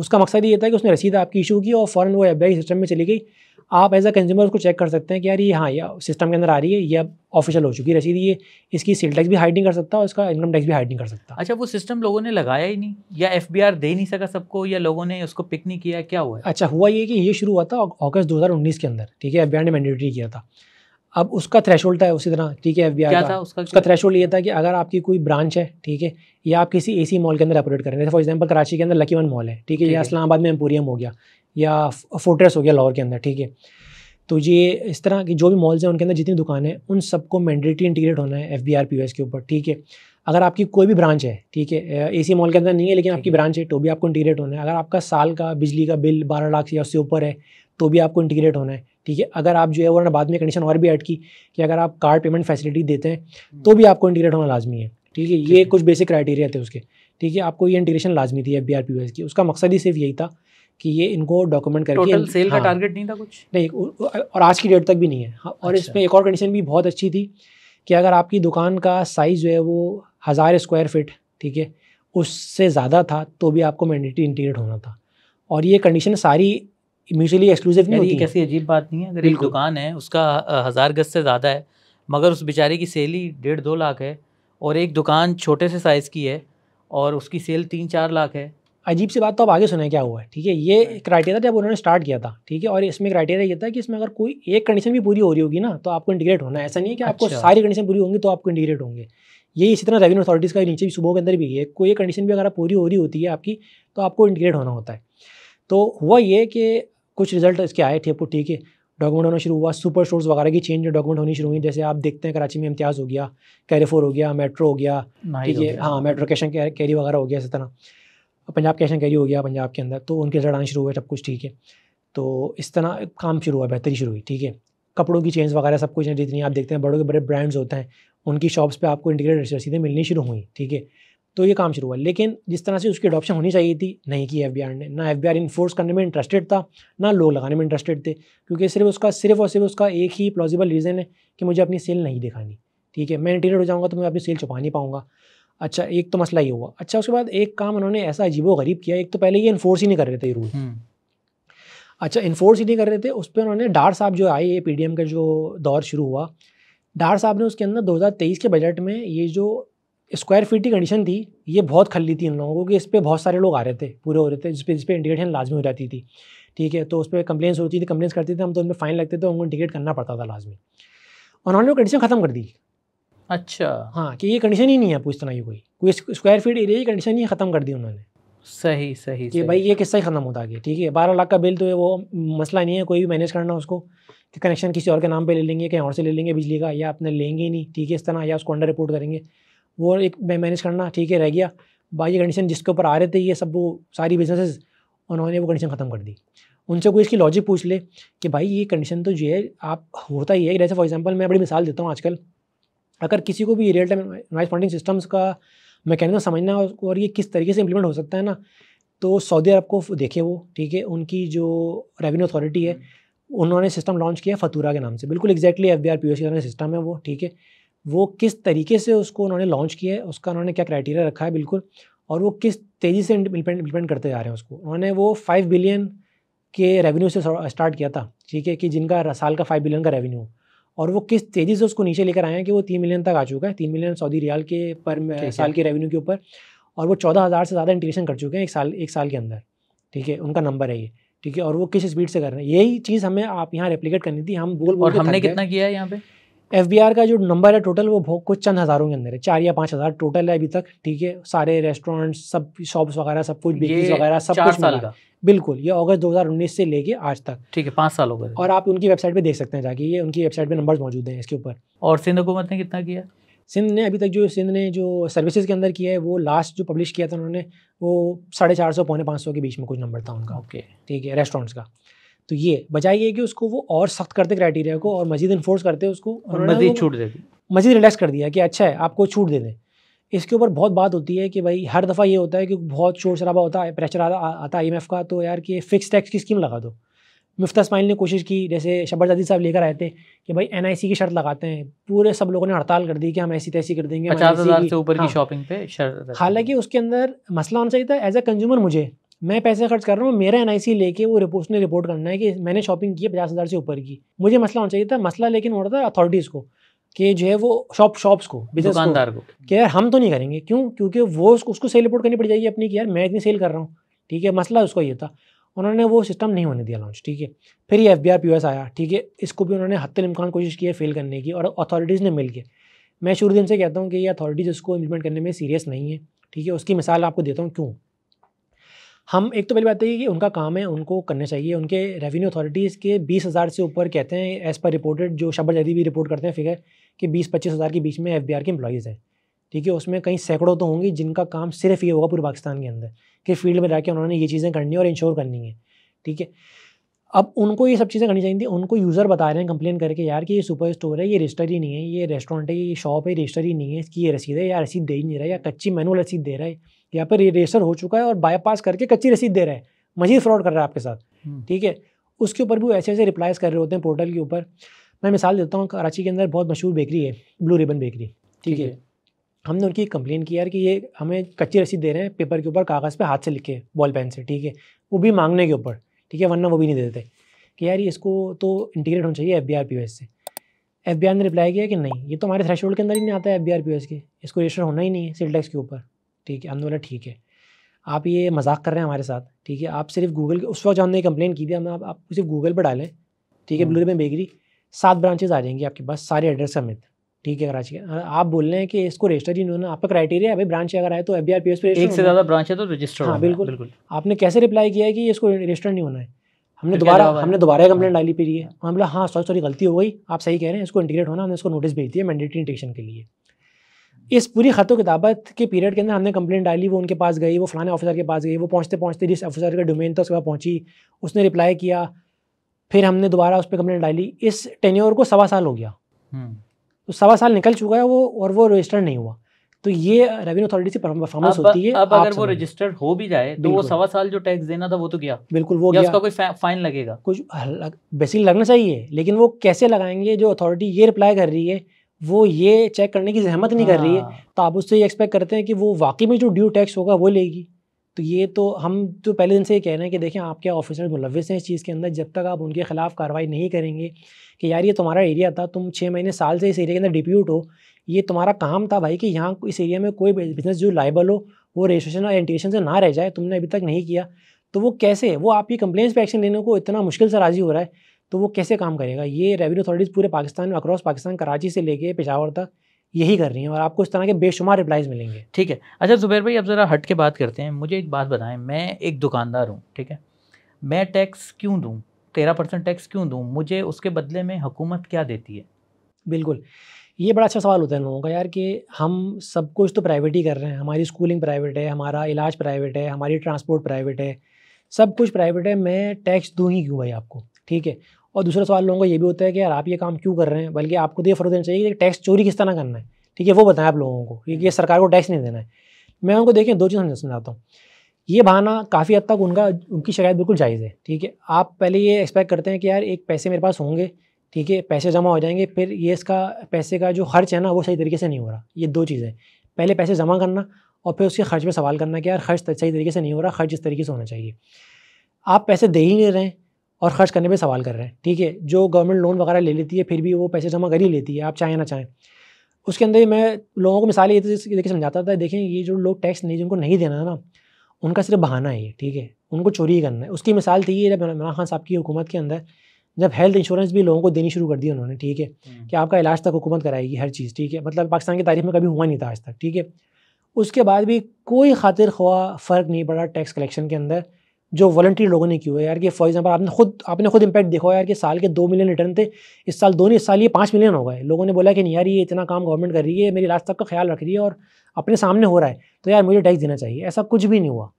उसका मकसद ये था कि उसने रसीद आपकी इशू की और फ़ौरन वो एफ सिस्टम में चली गई आप एज अ कंज्यूमर उसको चेक कर सकते हैं कि यार ये हाँ या सिस्टम के अंदर आ रही है ये ऑफिशियल हो चुकी है रसीद ये इसकी सेल टैक्स भी हाइड नहीं कर सकता और इसका इनकम टैक्स भी हाइड नहीं कर सकता अच्छा वो सिस्टम लोगों ने लगाया ही नहीं या एफ दे नहीं सका सबको या लोगों ने उसको पिक नहीं किया क्या हुआ अच्छा हुआ ये कि ये शुरू हुआ था अगस्त दो के अंदर ठीक है एफ ने मैंडेटरी किया था अब उसका थ्रेशोल्ड था उसी तरह ठीक है एफ का था उसका, उसका थ्रेशोल्ड ये था कि अगर आपकी कोई ब्रांच है ठीक है या आप किसी सी मॉल के अंदर ऑपरेट करें जैसे फॉर एग्जाम्पल कराची के अंदर लकी वन मॉल है ठीक है या इस्लामाबाद में एम्पोरियम हो गया या फोर्ट्रेस हो गया लाहौर के अंदर ठीक है तो ये इस तरह की जो भी मॉल्स हैं उनके अंदर जितनी दुकान है उन सबको मैंडेटरी इंटीग्रेट होना है एफ बी आर पी के ऊपर ठीक है अगर आपकी कोई भी ब्रांच है ठीक है ए सी मॉल के अंदर नहीं है लेकिन आपकी ब्रांच है तो भी आपको इंटीग्रेट होना है अगर आपका साल का बिजली का बिल बारह लाख या उससे ऊपर है तो भी आपको इंटीग्रेट होना है ठीक है अगर आप जो है वरना बाद में कंडीशन और भी ऐड की कि अगर आप कार्ड पेमेंट फैसिलिटी देते हैं हम्म। तो भी आपको इंटीग्रेट होना लाजमी है ठीक है ये कुछ बेसिक क्राइटेरिया थे उसके ठीक है आपको ये इंटीग्रेशन लाजमी थी एफ बी आर पी की उसका मकसद ही सिर्फ यही था कि ये इनको डॉक्यूमेंट करके टोटल सेल हाँ, का टारगेट नहीं था कुछ नहीं और आज की डेट तक भी नहीं है हाँ, और अच्छा। इसमें एक और कंडीशन भी बहुत अच्छी थी कि अगर आपकी दुकान का साइज़ जो है वो हज़ार स्क्वायर फिट ठीक है उससे ज़्यादा था तो भी आपको मैंडेटरी इंटीग्रेट होना था और ये कंडीशन सारी म्यूचुअली एक्सक्लूसिव नहीं होती कैसी अजीब बात नहीं है अगर एक दुकान है उसका हज़ार गज से ज़्यादा है मगर उस बेचारे की सेल ही डेढ़ दो लाख है और एक दुकान छोटे से साइज़ की है और उसकी सेल तीन चार लाख है अजीब सी बात तो आप आगे सुने क्या हुआ है ठीक है ये क्राइटेरिया हम्म। जब उन्होंने स्टार्ट किया था ठीक है और इसमें क्राइटेरिया ये था कि इसमें अगर कोई एक कंडीशन भी पूरी हो रही होगी ना तो आपको इंटीग्रेट होना है ऐसा नहीं है कि आपको अच्छा। सारी कंडीशन पूरी होंगी तो आपको इंटीग्रेट होंगे ये इसी तरह रेवेन्यू अथॉरिटीज़ का नीचे भी सुबह के अंदर भी है कोई एक कंडीशन भी अगर पूरी हो रही होती है आपकी तो आपको इंटीग्रेट होना होता है तो हुआ ये कि कुछ रिजल्ट इसके आए थे ठीक है डॉक्यूमेंट होना शुरू हुआ सुपर स्टोर्स वगैरह की चेंज डॉक्यूमेंट होनी शुरू हुई जैसे आप देखते हैं कराची में इम्तियाज़ हो गया कैरेफोर हो गया मेट्रो हो गया ठीक है हाँ मेट्रो कैशन कैरी वगैरह हो गया इसी तरह पंजाब कैश एंड कैरी हो गया पंजाब के अंदर तो उनके रिजल्ट आने शुरू हुए सब कुछ ठीक है तो इस तरह काम शुरू हुआ बेहतरी शुरू हुई ठीक है कपड़ों की चेंज वगैरह सब कुछ जितनी आप देखते हैं बड़ों के बड़े ब्रांड्स होते हैं उनकी शॉप्स पे आपको इंटीग्रेटेड रसीदें मिलनी शुरू हुई ठीक है तो ये काम शुरू हुआ लेकिन जिस तरह से उसकी अडॉप्शन होनी चाहिए थी नहीं की एफ ने ना एफ बी इन्फोर्स करने में इंटरेस्टेड था ना लोग लगाने में इंटरेस्टेड थे क्योंकि सिर्फ उसका सिर्फ और सिर्फ उसका एक ही प्लॉजिबल रीज़न है कि मुझे अपनी सेल नहीं दिखानी ठीक है मैं इंटीरियर हो जाऊँगा तो मैं अपनी सेल छुपा नहीं पाऊँगा अच्छा एक तो मसला ये हुआ अच्छा उसके बाद एक काम उन्होंने ऐसा अजीबो गरीब किया एक तो पहले ये इन्फोर्स ही नहीं कर रहे थे ये रूल हम्म। अच्छा इन्फोर्स ही नहीं कर रहे थे उस पर उन्होंने डार साहब जो आए ये एम का जो दौर शुरू हुआ डार साहब ने उसके अंदर तेईस के बजट में ये जो स्क्वायर फीट की कंडीशन थी ये बहुत खली थी इन लोगों को कि इस पर बहुत सारे लोग आ रहे थे पूरे हो रहे थे जिस पर जिस पर इंडिकेशन लाजमी हो जाती थी ठीक है तो उस पर कंप्लेंस होती थी कंप्लेन्स करते थे हम तो उनमें फ़ाइन लगते थे उनको इंडिकेट करना पड़ता था लाजमी उन्होंने वो कंडीशन ख़त्म कर दी अच्छा हाँ कि ये कंडीशन ही नहीं है पूछतना ये कोई कोई स्क्वायर फीट एरिया की कंडीशन ही ख़त्म कर दी उन्होंने सही सही कि भाई ये किस्सा ही ख़त्म होता गया ठीक है बारह लाख का बिल तो वो मसला नहीं है कोई भी मैनेज करना उसको कि कनेक्शन किसी और के नाम पे ले लेंगे कहीं और से ले लेंगे बिजली का या अपने लेंगे ही नहीं ठीक है इस तरह या उसको अंडर रिपोर्ट करेंगे वो एक मैनेज करना ठीक है रह गया बाकी कंडीशन जिसके ऊपर आ रहे थे ये सब वो सारी बिजनेसेस उन्होंने वो कंडीशन ख़त्म कर दी उनसे कोई इसकी लॉजिक पूछ ले कि भाई ये कंडीशन तो जो है आप होता ही है जैसे फॉर एग्जांपल मैं बड़ी मिसाल देता हूँ आजकल अगर किसी को भी real time noise funding systems का मैकेनिज्म समझना है और ये किस तरीके से इम्प्लीमेंट हो सकता है ना तो सऊदी अरब को देखे वो ठीक है उनकी जो रेवेन्यू अथॉरिटी है हम्म। उन्होंने सिस्टम लॉन्च किया फतूरा के नाम से बिल्कुल exactly F B R P O system है वो ठीक है वो किस तरीके से उसको उन्होंने लॉन्च किया है उसका उन्होंने क्या क्राइटेरिया रखा है बिल्कुल और वो किस तेज़ी से इम्प्लीमेंट करते जा रहे हैं उसको उन्होंने वो फाइव बिलियन के रेवेन्यू से स्टार्ट किया था ठीक है कि जिनका साल का फाइव बिलियन का रेवेन्यू और वो किस तेज़ी से उसको नीचे लेकर आए हैं कि वो तीन मिलियन तक आ चुका है तीन मिलियन सऊदी रियाल के पर साल के रेवेन्यू के ऊपर और वो चौदह हज़ार से ज़्यादा इंटीग्रेशन कर चुके हैं एक साल एक साल के अंदर ठीक है उनका नंबर है ये ठीक है और वो किस स्पीड से कर रहे हैं यही चीज़ हमें आप यहाँ रेप्लीकेट करनी थी हम बोल बोल और हमने कितना किया है यहाँ पे एफ का जो नंबर है टोटल वो कुछ चंद हज़ारों के अंदर है चार या पाँच हज़ार टोटल है अभी तक ठीक है सारे रेस्टोरेंट सब शॉप्स वगैरह सब कुछ बिजनेस वगैरह सब कुछ साल का बिल्कुल ये अगस्त 2019 से लेके आज तक ठीक है पाँच साल हो गए और आप उनकी वेबसाइट पे देख सकते हैं जाके ये उनकी वेबसाइट पे नंबर्स मौजूद हैं इसके ऊपर और सिंध हुकूमत ने कितना किया सिंध ने अभी तक जो सिंध ने जो सर्विसेज के अंदर किया है वो लास्ट जो पब्लिश किया था उन्होंने वो साढ़े चार सौ पौने पाँच सौ के बीच में कुछ नंबर था उनका ओके ठीक है रेस्टोरेंट्स का तो ये बजाय ये कि उसको वो और सख्त करते क्राइटेरिया को और मजीद इन्फोर्स करते उसको मजीद छूट दे मजीद रिलैक्स कर दिया कि अच्छा है आपको छूट दे दें इसके ऊपर बहुत बात होती है कि भाई हर दफ़ा ये होता है कि बहुत शोर शराबा होता है प्रेशर आता आता आई का तो यार कि फिक्स टैक्स की स्कीम लगा दो मुफ्ता इसमाइल ने कोशिश की जैसे शबरजादी साहब लेकर आए थे कि भाई एन की शर्त लगाते हैं पूरे सब लोगों ने हड़ताल कर दी कि हम ऐसी तैसी कर देंगे पचास हज़ार से ऊपर हाँ। की शॉपिंग पे शर्त हालांकि उसके अंदर मसला होना चाहिए था एज ए कंज्यूमर मुझे मैं पैसे खर्च कर रहा हूँ मेरा एन लेके वो रिपोर्ट ने रिपोर्ट करना है कि मैंने शॉपिंग की है पचास हज़ार से ऊपर की मुझे मसला होना चाहिए था मसला लेकिन हो रहा था अथॉरिटीज़ को कि जो है वो शॉप शॉप्स को बिजनेस दुकानदार को, को। कि यार हम तो नहीं करेंगे क्यों क्योंकि वो उसको सेल रिपोर्ट करनी पड़ जाएगी अपनी कि यार मैं इतनी सेल कर रहा हूँ ठीक है मसला उसका ये था उन्होंने वो सिस्टम नहीं होने दिया लॉन्च ठीक है फिर ये एफ बी आर पी आया ठीक है इसको भी उन्होंने हत्या इम्कान कोशिश की है फेल करने की और अथॉरिटीज़ ने मिल के मैं शुरू दिन से कहता हूँ कि ये अथॉरिटीज़ उसको इम्प्लीमेंट करने में सीरियस नहीं है ठीक है उसकी मिसाल आपको देता हूँ क्यों हम एक तो पहली बात है तो कि उनका काम है उनको करना चाहिए उनके रेवेन्यू अथॉरिटीज़ के बीस हज़ार से ऊपर कहते हैं एज़ पर रिपोर्टेड जो शबर जदी भी रिपोर्ट करते हैं फिगर कि बीस पच्चीस हज़ार के बीच में एफ के एम्प्लॉज़ हैं ठीक है उसमें कई सैकड़ों तो होंगी जिनका काम सिर्फ ये होगा पूरे पाकिस्तान के अंदर कि फील्ड में जाके उन्होंने ये चीज़ें करनी है और इंश्योर करनी है ठीक है अब उनको ये सब चीज़ें करनी चाहिए थी उनको यूज़र बता रहे हैं कंप्लेन करके यार कि ये सुपर स्टोर है ये रजिस्टर ही नहीं है ये रेस्टोरेंट है ये शॉप है रजिस्टर ही नहीं है इसकी ये रसीद है या रसीद दे ही नहीं रहा है या कच्ची मैनुअल रसीद दे रहा है यहाँ पर रेसर हो चुका है और बायपास करके कच्ची रसीद दे रहे हैं मजीद फ्रॉड कर रहा है आपके साथ हम्म। ठीक है उसके ऊपर भी वो ऐसे ऐसे रिप्लाइज कर रहे होते हैं पोर्टल के ऊपर मैं मिसाल देता हूँ कराची के अंदर बहुत मशहूर बेकरी है ब्लू रिबन बेकरी ठीक है हमने उनकी कंप्लेन की यार कि ये हमें कच्ची रसीद दे रहे हैं पेपर के ऊपर कागज़ पे हाथ से लिख के बॉल पेन से ठीक है वो भी मांगने के ऊपर ठीक है वरना वो भी नहीं देते कि यार इसको तो इंटीग्रेट होना चाहिए एफ बी आर पी से एफ बी आर ने रिप्लाई किया कि नहीं ये तो हमारे थ्रेश के अंदर ही नहीं आता है एफ बी आर पी के इसको रजिस्टर होना ही नहीं है सिलटेक्स के ऊपर ठीक है हमने बोला ठीक है आप ये मजाक कर रहे हैं हमारे साथ ठीक है आप सिर्फ गूगल के उस वक्त जो हमने कंप्लेन की थी हमने आप, आप सिर्फ गूगल पर डालें ठीक है ब्लू रिबन बेकरी सात ब्रांचेज आ जाएंगी आपके पास सारे एड्रेस समेत ठीक है कराची का आप बोल रहे हैं कि इसको रजिस्टर ही नहीं आपका क्राइटेरिया अभी ब्रांच अगर आए तो F B R P S पर एक से ज़्यादा ब्रांच है तो रजिस्टर हाँ बिल्कुल बिल्कुल आपने कैसे रिप्लाई किया है कि इसको रजिस्टर नहीं होना है हमने दोबारा हमने दोबारा कंप्लेंट हाँ। डाली फिर ये हाँ। हम बोला हाँ सॉरी सॉरी गलती हो गई आप सही कह रहे हैं इसको इंटीग्रेट होना हमने इसको नोटिस भेज दिया मैंडेटरी इंटेक्शन के लिए इस पूरी ख़तों किताबत के पीरियड के अंदर हमने कंप्लेंट डाली वो उनके पास गई वो फलाने ऑफिसर के पास गई वो पहुँचते पहुँचते जिस ऑफिसर का डोमेन था उसके पास पहुँची उसने रिप्लाई किया फिर हमने दोबारा उस पर कंप्लेंट डाली इस टेन्योर को सवा साल हो गया हम्म। तो सवा साल निकल चुका है वो और वो रजिस्टर नहीं हुआ तो ये रेवेन्यू अथॉरिटी से परफॉर्मेंस होती है अब अगर वो रजिस्टर्ड हो भी जाए तो वो सवा साल जो टैक्स देना था वो तो गया बिल्कुल वो गया उसका कोई फाइन लगेगा कुछ बेसिकली लगना चाहिए लेकिन वो कैसे लगाएंगे जो अथॉरिटी ये रिप्लाई कर रही है वो ये चेक करने की जहमत नहीं हाँ। कर रही है हाँ। तो आप उससे ये एक्सपेक्ट करते हैं कि वो वाकई में जो ड्यू टैक्स होगा वो लेगी तो ये तो हम तो पहले दिन से ये कह रहे हैं कि देखें आपके ऑफिसर मुलविस हैं इस चीज़ के अंदर जब तक आप उनके खिलाफ कार्रवाई नहीं करेंगे कि यार ये तुम्हारा एरिया था तुम छः महीने साल से इस एरिया के अंदर डिप्यूट हो ये तुम्हारा काम था भाई कि यहाँ इस एरिया में कोई बिजनेस जो लाइबल हो वो रजिस्ट्रेशन और एंटीशन से ना रह जाए तुमने अभी तक नहीं किया तो वो कैसे वो आपकी कंप्लेंट्स पे एक्शन लेने को इतना मुश्किल से राजी हो रहा है तो वो कैसे काम करेगा ये रेवेन्यू अथॉरिटीज़ पूरे पाकिस्तान में अक्रॉस पाकिस्तान कराची से लेके पेशावर तक यही कर रही हैं और आपको इस तरह के बेशुमार रिप्लाइज मिलेंगे ठीक है अच्छा जुबैर भाई अब ज़रा हट के बात करते हैं मुझे एक बात बताएं मैं एक दुकानदार हूँ ठीक है मैं टैक्स क्यों दूँ तेरह परसेंट टैक्स क्यों दूँ मुझे उसके बदले में हुकूमत क्या देती है बिल्कुल ये बड़ा अच्छा सवाल होता है लोगों का यार कि हम सब कुछ तो प्राइवेट ही कर रहे हैं हमारी स्कूलिंग प्राइवेट है हमारा इलाज प्राइवेट है हमारी ट्रांसपोर्ट प्राइवेट है सब कुछ प्राइवेट है मैं टैक्स दूँ ही क्यों भाई आपको ठीक है और दूसरा सवाल लोगों का ये भी होता है कि यार आप ये काम क्यों कर रहे हैं बल्कि आपको तो ये देना चाहिए कि टैक्स चोरी किस तरह करना है ठीक है वो बताएं आप लोगों को कि ये सरकार को टैक्स नहीं देना है मैं उनको देखें दो चीज़ समझाता हूँ ये बहाना काफ़ी हद तक उनका उनकी शिकायत बिल्कुल जायज़ है ठीक है आप पहले ये एक्सपेक्ट करते हैं कि यार एक पैसे मेरे पास होंगे ठीक है पैसे जमा हो जाएंगे फिर ये इसका पैसे का जो खर्च है ना वो सही तरीके से नहीं हो रहा ये दो चीज़ें पहले पैसे जमा करना और फिर उसके खर्च पर सवाल करना कि यार खर्च सही तरीके से नहीं हो रहा खर्च इस तरीके से होना चाहिए आप पैसे दे ही नहीं रहे हैं और खर्च करने पे सवाल कर रहे हैं ठीक है जो गवर्नमेंट लोन वगैरह ले लेती है फिर भी वो पैसे जमा कर ही लेती है आप चाहें ना चाहें उसके अंदर मैं लोगों को मिसाल ये तो देखिए समझाता था देखें ये जो लोग टैक्स नहीं जिनको नहीं देना है ना उनका सिर्फ बहाना है ये ठीक है उनको चोरी ही करना है उसकी मिसाल थी जब इमरान खान साहब की हुकूमत के अंदर जब हेल्थ इंश्योरेंस भी लोगों को देनी शुरू कर दी उन्होंने ठीक है हम्म। कि आपका इलाज तक हुकूमत कराएगी हर चीज़ ठीक है मतलब पाकिस्तान की तारीफ़ में कभी हुआ नहीं था आज तक ठीक है उसके बाद भी कोई खातिर ख्वा फ़र्क नहीं पड़ा टैक्स कलेक्शन के अंदर जो वॉलंटियर लोगों ने किए यार कि फॉर एग्जाम्पल आपने खुद आपने खुद इम्पैक्ट देखा यार कि साल के दो मिलियन रिटर्न थे इस साल दो नहीं इस साल ये पाँच मिलियन हो गए लोगों ने बोला कि नहीं यार ये इतना काम गवर्नमेंट कर रही है मेरी लास्ट तक का ख्याल रख रही है और अपने सामने हो रहा है तो यार मुझे टैक्स देना चाहिए ऐसा कुछ भी नहीं हुआ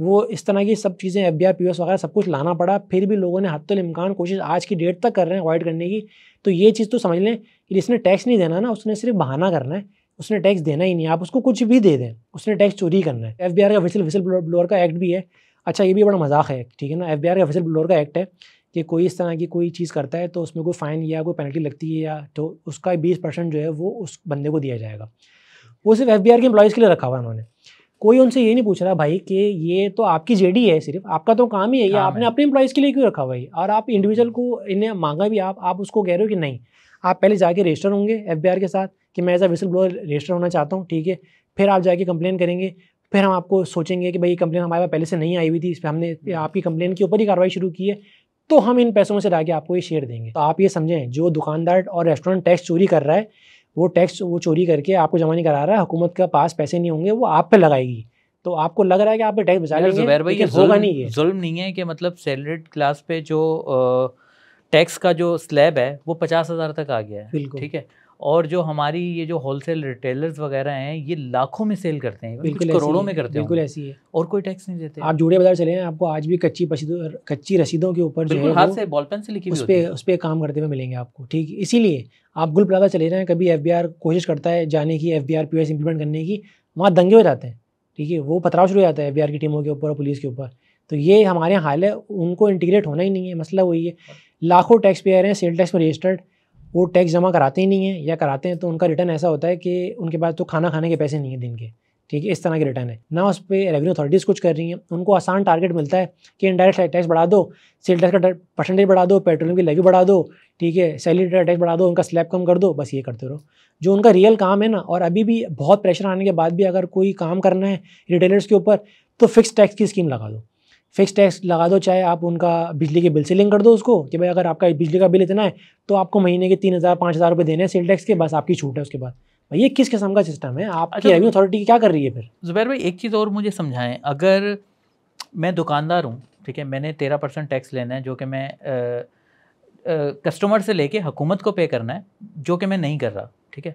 वो इस तरह की सब चीज़ें F B R P S वगैरह सब कुछ लाना पड़ा फिर भी लोगों ने इम्कान कोशिश आज की डेट तक कर रहे हैं अवॉइड करने की तो ये चीज़ तो समझ लें कि जिसने टैक्स नहीं देना ना उसने सिर्फ बहाना करना है उसने टैक्स देना ही नहीं आप उसको कुछ भी दे दें उसने टैक्स चोरी करना है एफ बी आर का विसल विसल ब्लोअर का एक्ट भी है अच्छा ये भी बड़ा मजाक है ठीक है ना एफ बी आर का विसल ब्लोर का एक्ट है कि कोई इस तरह की कोई चीज़ करता है तो उसमें कोई फ़ाइन या कोई पेनल्टी लगती है या तो उसका बीस परसेंट जो है वो उस बंदे को दिया जाएगा वो सिर्फ एफ बी आर के एम्प्लॉज़ के लिए रखा हुआ है उन्होंने कोई उनसे ये नहीं पूछ रहा भाई कि ये तो आपकी डी है सिर्फ आपका तो काम ही है ये हाँ। आपने अपने एम्प्लॉज़ के लिए क्यों रखा हुआ है और आप इंडिविजुअल को इन्हें मांगा भी आप आप उसको कह रहे हो कि नहीं आप पहले जाके रजिस्टर होंगे एफ के साथ कि मैं as a whistle blower register होना चाहता हूँ ठीक है फिर आप जाके कंप्लेन करेंगे फिर हम आपको सोचेंगे कि भाई ये कंप्लेन हमारे पास पहले से नहीं आई हुई थी इस पर हमने हम्म। आपकी कंप्लेन के ऊपर ही कार्रवाई शुरू की है तो हम इन पैसों में से ला के आपको ये शेयर देंगे तो आप ये समझें जो दुकानदार और रेस्टोरेंट टैक्स चोरी कर रहा है वो टैक्स वो चोरी करके आपको जमा नहीं करा रहा है हुकूमत के पास पैसे नहीं होंगे वो आप पे लगाएगी तो आपको लग रहा है कि आप टैक्स बचा लेंगे भाई होगा नहीं है जुल्म नहीं है कि मतलब सैलरीड क्लास पे जो टैक्स का जो स्लैब है वो पचास हज़ार तक आ गया है ठीक है और जो हमारी ये जो होलसेल रिटेलर्स वगैरह हैं ये लाखों में सेल करते हैं बिल्कुल करोड़ों में करते हैं बिल्कुल ऐसी है और कोई टैक्स नहीं देते आप जुड़े बाजार चले हैं आपको आज भी कच्ची कच्ची रसीदों के ऊपर जो है हाथ से बॉल पेन से लिखी उस पर उस पर काम करते हुए मिलेंगे आपको ठीक इसीलिए आप गुल प्लाजा चले जाएँ कभी एफ कोशिश करता है जाने की एफ बी आर इंप्लीमेंट करने की वहाँ दंगे हो जाते हैं ठीक है वो पथराव शुरू हो जाता है एफ की टीमों के ऊपर और पुलिस के ऊपर तो ये हमारे हाल है उनको इंटीग्रेट होना ही नहीं है मसला वही है हाँ। लाखों टैक्स पेयर हैं सेल टैक्स में रजिस्टर्ड वो टैक्स जमा कराते ही नहीं है या कराते हैं तो उनका रिटर्न ऐसा होता है कि उनके पास तो खाना खाने के पैसे नहीं है दिन के ठीक है इस तरह के रिटर्न है ना उस पर रेवेन्यू अथॉरिटीज़ कुछ कर रही हैं उनको आसान टारगेट मिलता है कि इंडायरेक्ट टैक्स बढ़ा दो सेल टैक्स का परसेंटेज बढ़ा दो पेट्रोलियम की लेवी बढ़ा दो ठीक है सैलरी टैक्स बढ़ा दो उनका स्लैब कम कर दो बस ये करते रहो जो उनका रियल काम है ना और अभी भी बहुत प्रेशर आने के बाद भी अगर कोई काम करना है रिटेलर्स के ऊपर तो फिक्स टैक्स की स्कीम लगा दो फिक्स टैक्स लगा दो चाहे आप उनका बिजली के बिल से लिंक कर दो उसको कि भाई अगर आपका बिजली का बिल इतना है तो आपको महीने के तीन हज़ार पाँच हज़ार रुपये देने हैं सेल टैक्स के बस आपकी छूट है उसके बाद भाई ये किस किस्म का सिस्टम है आपकी अच्छा, अथॉरिटी क्या कर रही है फिर जुबैर भाई एक चीज़ और मुझे समझाएं अगर मैं दुकानदार हूँ ठीक है मैंने तेरह परसेंट टैक्स लेना है जो कि मैं कस्टमर से लेके हुकूमत को पे करना है जो कि मैं नहीं कर रहा ठीक है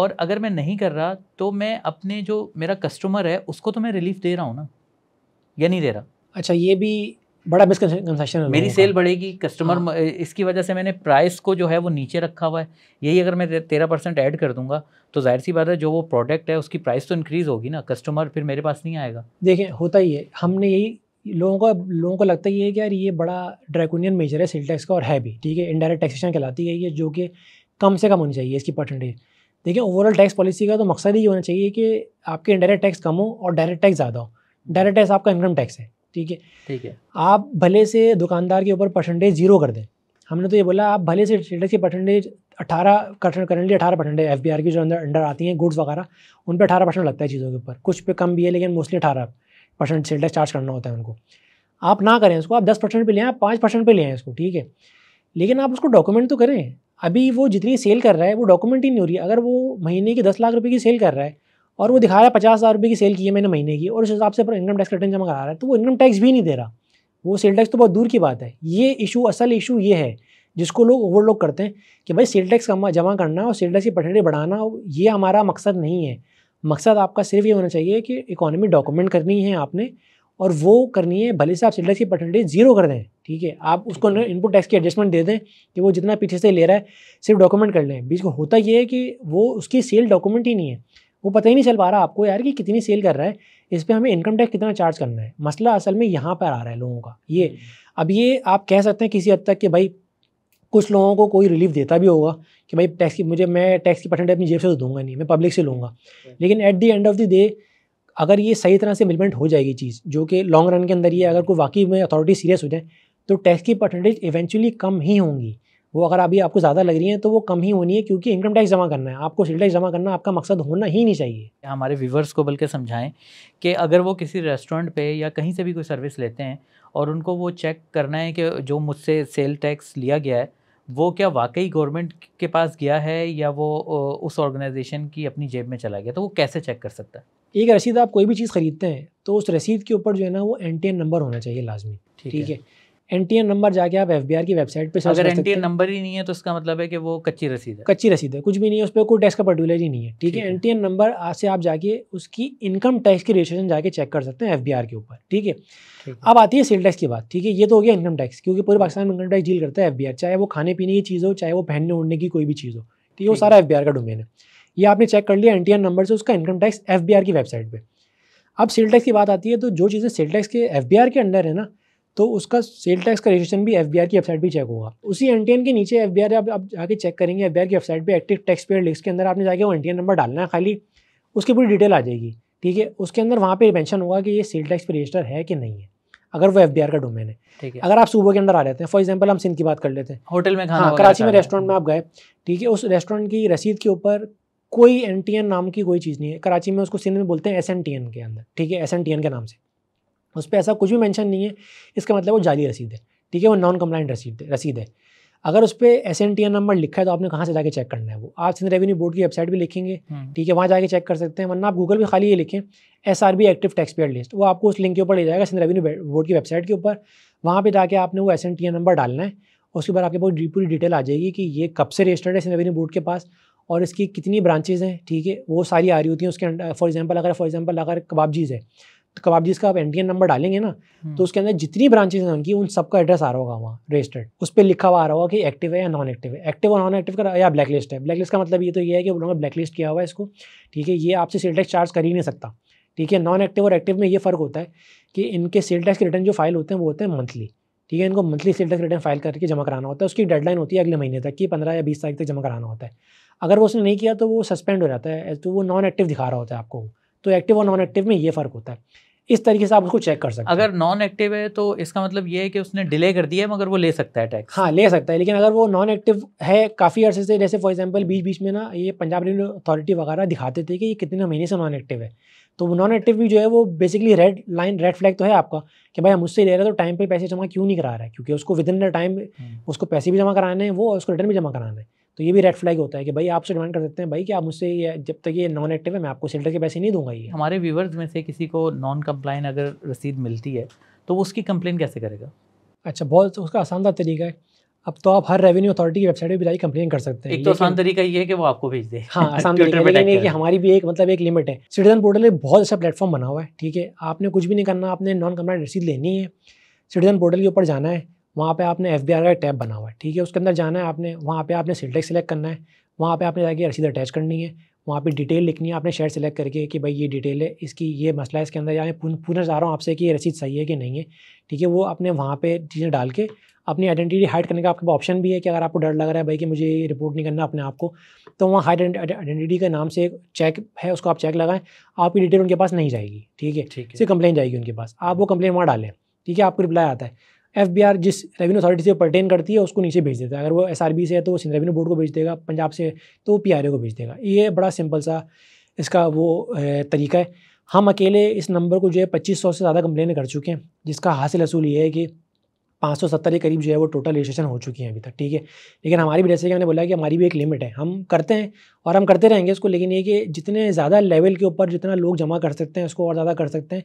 और अगर मैं नहीं कर रहा तो मैं अपने जो मेरा कस्टमर है उसको तो मैं रिलीफ दे रहा हूँ ना या नहीं दे रहा अच्छा ये भी बड़ा है मेरी सेल बढ़ेगी कस्टमर हाँ। इसकी वजह से मैंने प्राइस को जो है वो नीचे रखा हुआ है यही अगर मैं तेरह परसेंट ऐड कर दूंगा तो जाहिर सी बात है जो वो प्रोडक्ट है उसकी प्राइस तो इंक्रीज़ होगी ना कस्टमर फिर मेरे पास नहीं आएगा देखिए होता ही है हमने यही लोगों का लोगों को लगता ही है कि यार ये बड़ा ड्रैकोनियन मेजर है सेल टैक्स का और है भी ठीक है इनडायरेक्ट टैक्सेशन कहलाती है ये जो कि कम से कम होनी चाहिए इसकी परसेंटेज देखिए ओवरऑल टैक्स पॉलिसी का तो मकसद ही होना चाहिए कि आपके इंडायरेक्ट टैक्स कम हो और डायरेक्ट टैक्स ज़्यादा हो डायरेक्ट टैक्स आपका इनकम टैक्स है ठीक है ठीक है आप भले से दुकानदार के ऊपर परसेंटेज जीरो कर दें हमने तो ये बोला आप भले से स्टेटस की परसेंटेज अठारह करेंटली अठारह परसेंट है एफ की जो अंदर अंडर आती हैं गुड्स वगैरह उन पर अठारह परसेंट लगता है चीज़ों के ऊपर कुछ पे कम भी है लेकिन मोस्टली अठारह परसेंट स्टेटस चार्ज करना होता है उनको आप ना करें उसको आप दस परसेंट पर ले आए आप पाँच परसेंट पर ले आए इसको ठीक है लेकिन आप उसको डॉक्यूमेंट तो करें अभी वो जितनी सेल कर रहा है वो डॉक्यूमेंट ही नहीं हो रही है अगर वो महीने की दस लाख रुपये की सेल कर रहा है और वो दिखा रहा है पचास हज़ार रुपये की सेल की है मैंने महीने की और उस हिसाब से इनकम टैक्स रिटर्न जमा करा रहा है तो वो इनकम टैक्स भी नहीं दे रहा वो सेल टैक्स तो बहुत दूर की बात है ये इशू असल इशू ये है जिसको लोग ओवरलोक करते हैं कि भाई सेल टैक्स जमा करना और सेल टैक्स की पटरी बढ़ाना ये हमारा मकसद नहीं है मकसद आपका सिर्फ ये होना चाहिए कि इकोनॉमी डॉक्यूमेंट करनी है आपने और वो करनी है भले से आप सेल टैक्स की परसेंटेज जीरो कर दें ठीक है आप उसको इनपुट टैक्स की एडजस्टमेंट दे दें कि वो जितना पीछे से ले रहा है सिर्फ डॉक्यूमेंट कर लें बीच को होता ये है कि वो उसकी सेल डॉक्यूमेंट ही नहीं है वो पता ही नहीं चल पा रहा आपको यार कि कितनी सेल कर रहा है इस पर हमें इनकम टैक्स कितना चार्ज करना है मसला असल में यहाँ पर आ रहा है लोगों का ये हम्म। अब ये आप कह सकते हैं किसी हद तक कि भाई कुछ लोगों को कोई रिलीफ देता भी होगा कि भाई टैक्स की मुझे मैं टैक्स की परसेंटेज अपनी जेब से तो दूंगा नहीं मैं पब्लिक से लूँगा हम्म। लेकिन at the end of the day अगर ये सही तरह से इम्प्लीमेंट हो जाएगी चीज़ जो कि लॉन्ग रन के अंदर ये अगर कोई वाकई में अथॉरिटी सीरियस हो जाए तो टैक्स की परसेंटेज इवेंचुअली कम ही होंगी वो अगर अभी आपको ज़्यादा लग रही है तो वो कम ही होनी है क्योंकि इनकम टैक्स जमा करना है आपको सेल टैक्स जमा करना आपका मकसद होना ही नहीं चाहिए हमारे व्यूवर्स को बल्कि समझाएं कि अगर वो किसी रेस्टोरेंट पे या कहीं से भी कोई सर्विस लेते हैं और उनको वो चेक करना है कि जो मुझसे सेल टैक्स लिया गया है वो क्या वाकई गवर्नमेंट के पास गया है या वो उस ऑर्गेनाइजेशन की अपनी जेब में चला गया तो वो कैसे चेक कर सकता है एक रसीद आप कोई भी चीज़ खरीदते हैं तो उस रसीद के ऊपर जो है ना वो एन नंबर होना चाहिए लाजमी ठीक है एन टी एन नंबर जाके आप एफ बी आर की वेबसाइट पे अगर एन टी एन नंबर ही नहीं है तो इसका मतलब है कि वो कच्ची रसीद है कच्ची रसीद है कुछ भी नहीं है उस पर कोई टैक्स का पर्टिकुलर ही नहीं है ठीक है एन टी एन नंबर आज से आप जाके उसकी इनकम टैक्स की रजिस्ट्रेशन जाके चेक कर सकते हैं एफ बी आर के ऊपर ठीक है अब आती है सेल टैक्स की बात ठीक है ये तो हो गया इनकम टैक्स क्योंकि पूरे हाँ। पाकिस्तान में इनकम टैक्स डील करता है एफ बी आर चाहे वो खाने पीने की चीज़ हो चाहे वो पहनने ओढ़ने की कोई भी चीज़ हो ठीक है वो सारा एफ बी आर का डोमेन है ये आपने चेक कर लिया एन टी एन नंबर से उसका income tax F B R की वेबसाइट पर अब सेल टैक्स की बात आती है तो जो चीज़ें सेल टैक्स के एफ बी आर के अंडर है ना तो उसका सेल टैक्स का रजिस्ट्रेशन भी एफ की वेबसाइट भी चेक होगा उसी एन के नीचे एफ आप आप जाके चेक करेंगे एफ की वेबसाइट पर एक्टिव टैक्स पेयर लिस्ट के अंदर आपने जाके वो एन नंबर डालना है खाली उसकी पूरी डिटेल आ जाएगी ठीक है उसके अंदर वहाँ पे मेंशन होगा कि ये सेल टैक्स पर रजिस्टर है कि नहीं है अगर वो एफ का डोमेन है ठीक है अगर आप सुबह के अंदर आ जाते हैं फॉर एग्जाम्पल हम सिंध की बात कर लेते हैं होटल में खाना हाँ, कराची में रेस्टोरेंट में आप गए ठीक है उस रेस्टोरेंट की रसीद के ऊपर कोई एन नाम की कोई चीज़ नहीं है कराची में उसको सिंध में बोलते हैं एस के अंदर ठीक है एस के नाम से उस पर ऐसा कुछ भी मैंशन नहीं है इसका मतलब वो जाली रसीद है ठीक है वो नॉन कम्प्लाइंट रसीद रसीद है अगर उस पर S N T N number लिखा है तो आपने कहाँ से जाके चेक करना है वो आप सिंध रेवेन्यू बोर्ड की वेबसाइट भी लिखेंगे हम्म। ठीक है वहाँ जाके चेक कर सकते हैं वरना आप गूगल भी खाली ये लिखें S R B active tax payer list वो आपको उस लिंक के ऊपर ले जाएगा सिंध रेवेन्यू बोर्ड की वेबसाइट के ऊपर वहाँ पर जाके आपने वो S N T N number डालना है उसके बाद आपके पास पूरी डिटेल आ जाएगी कि ये कब से रजिस्टर्ड है सिंध रेवेन्यू बोर्ड के पास और इसकी कितनी ब्रांचेज़ हैं ठीक है वो सारी आ रही होती हैं उसके फॉर एग्जाम्पल अगर फॉर एग्जाम्पल अगर कबाबजीज़ है तो कबाब जी इसका आप एन नंबर डालेंगे ना हम्म। तो उसके अंदर जितनी ब्रांचेज हैं उनकी उन सबका एड्रेस आ रहा होगा वहाँ रजिस्टर्ड उस पर लिखा हुआ आ रहा होगा कि एक्टिव है या नॉन एक्टिव है एक्टिव और नॉन एक्टिव का या ब्लैक लिस्ट है ब्लैक लिस्ट का मतलब ये तो ये है कि उन्होंने ब्लैक लिस्ट किया हुआ है इसको ठीक है ये आपसे सेल टैक्स चार्ज कर ही नहीं सकता ठीक है नॉन एक्टिव और एक्टिव में ये फ़र्क होता है कि इनके सेल टैक्स के रिटर्न जो फाइल होते हैं वो होते हैं मंथली ठीक है इनको monthly sale tax return file करके जमा कराना होता है उसकी डेडलाइन होती है अगले महीने तक कि पंद्रह या बीस तारीख तक जमा कराना होता है अगर वो उसने नहीं किया तो वो सस्पेंड हो जाता है तो वो नॉन एक्टिव दिखा रहा होता है आपको तो एक्टिव और नॉन एक्टिव में ये फ़र्क होता है इस तरीके से आप उसको चेक कर सकते हैं अगर नॉन एक्टिव है तो इसका मतलब ये है कि उसने डिले कर दिया है मगर वो ले सकता है टैक्स हाँ ले सकता है लेकिन अगर वो नॉन एक्टिव है काफ़ी अर्से से जैसे फॉर एग्जाम्पल बीच बीच में ना ये पंजाब रेवन्यू अथॉरिटी वगैरह दिखाते थे कि ये कितने महीने से नॉन एक्टिव है तो वो नॉन एक्टिव भी जो है वो basically red line red flag तो है आपका कि भाई हम मुझसे ले रहे हैं तो टाइम पे पैसे जमा क्यों नहीं करा रहा है क्योंकि उसको विद इन द टाइम उसको पैसे भी जमा कराने हैं वो उसको रिटर्न भी जमा कराना है तो ये भी रेड फ्लैग होता है कि भाई आपसे डिमांड कर सकते हैं भाई कि आप मुझसे ये जब तक ये नॉन एक्टिव है मैं आपको सिलेंडर के पैसे नहीं दूंगा ये हमारे व्यूवर्स में से किसी को नॉन कम्प्लाइन अगर रसीद मिलती है तो वो उसकी कंप्लेन कैसे करेगा अच्छा बहुत उसका आसान सा तरीका है अब तो आप हर रेवेन्यू अथॉरिटी की वेबसाइट पर भी जाकर कंप्लेन कर सकते हैं एक तो आसान तरीका ये है कि वो आपको भेज दे हाँ आसान तरीका ये कि हमारी भी एक मतलब एक लिमिट है सिटीजन पोर्टल एक बहुत अच्छा प्लेटफॉर्म बना हुआ है ठीक है आपने कुछ भी नहीं करना आपने नॉन कम्प्लाइन रसीद लेनी है सिटीजन पोर्टल के ऊपर जाना है वहाँ पे आपने एफ का टैब बना हुआ है ठीक है उसके अंदर जाना है आपने वहाँ पे आपने सिलटेक सेलेक्ट करना है वहाँ पे आपने जाके रसीद अटैच करनी है वहाँ पे डिटेल लिखनी है आपने शेयर सेलेक्ट करके कि भाई ये डिटेल है इसकी ये मसला है इसके अंदर या पूछना चाह रहा हूँ आपसे कि ये रसीद सही है कि नहीं है ठीक है वो अपने वहाँ पे चीज़ें डाल के अपनी आइडेंटिटी हाइड करने का आपके पास ऑप्शन भी है कि अगर आपको डर लग रहा है भाई कि मुझे ये रिपोर्ट नहीं करना अपने आप को तो वहाँ हाइड आइडेंटिटी के नाम से एक चेक है उसको आप चेक लगाएं आपकी डिटेल उनके पास नहीं जाएगी ठीक है ठीक है कंप्लेन जाएगी उनके पास आप वो कंप्लेन वहाँ डालें ठीक है आपको रिप्लाई आता है एफ बी आर जिस रेवेन्यू अथॉरिटी से परटेन करती है उसको नीचे भेज देता है अगर वो एस आर बी से है तो वो सिंध रेवेन्यू बोर्ड को भेज देगा पंजाब से तो वो पी को भेज देगा ये बड़ा सिंपल सा इसका वो तरीका है हम अकेले इस नंबर को जो है पच्चीस सौ से ज़्यादा कंप्लेन कर चुके हैं जिसका हासिल असूल ये है कि पाँच सौ सत्तर के करीब जो है वो टोटल रजिस्ट्रेशन हो चुकी है अभी तक ठीक है लेकिन हमारी भी जैसे कि मैंने बोला कि हमारी भी एक लिमिट है हम करते हैं और हम करते रहेंगे इसको लेकिन ये कि जितने ज़्यादा लेवल के ऊपर जितना लोग जमा कर सकते हैं उसको और ज़्यादा कर सकते हैं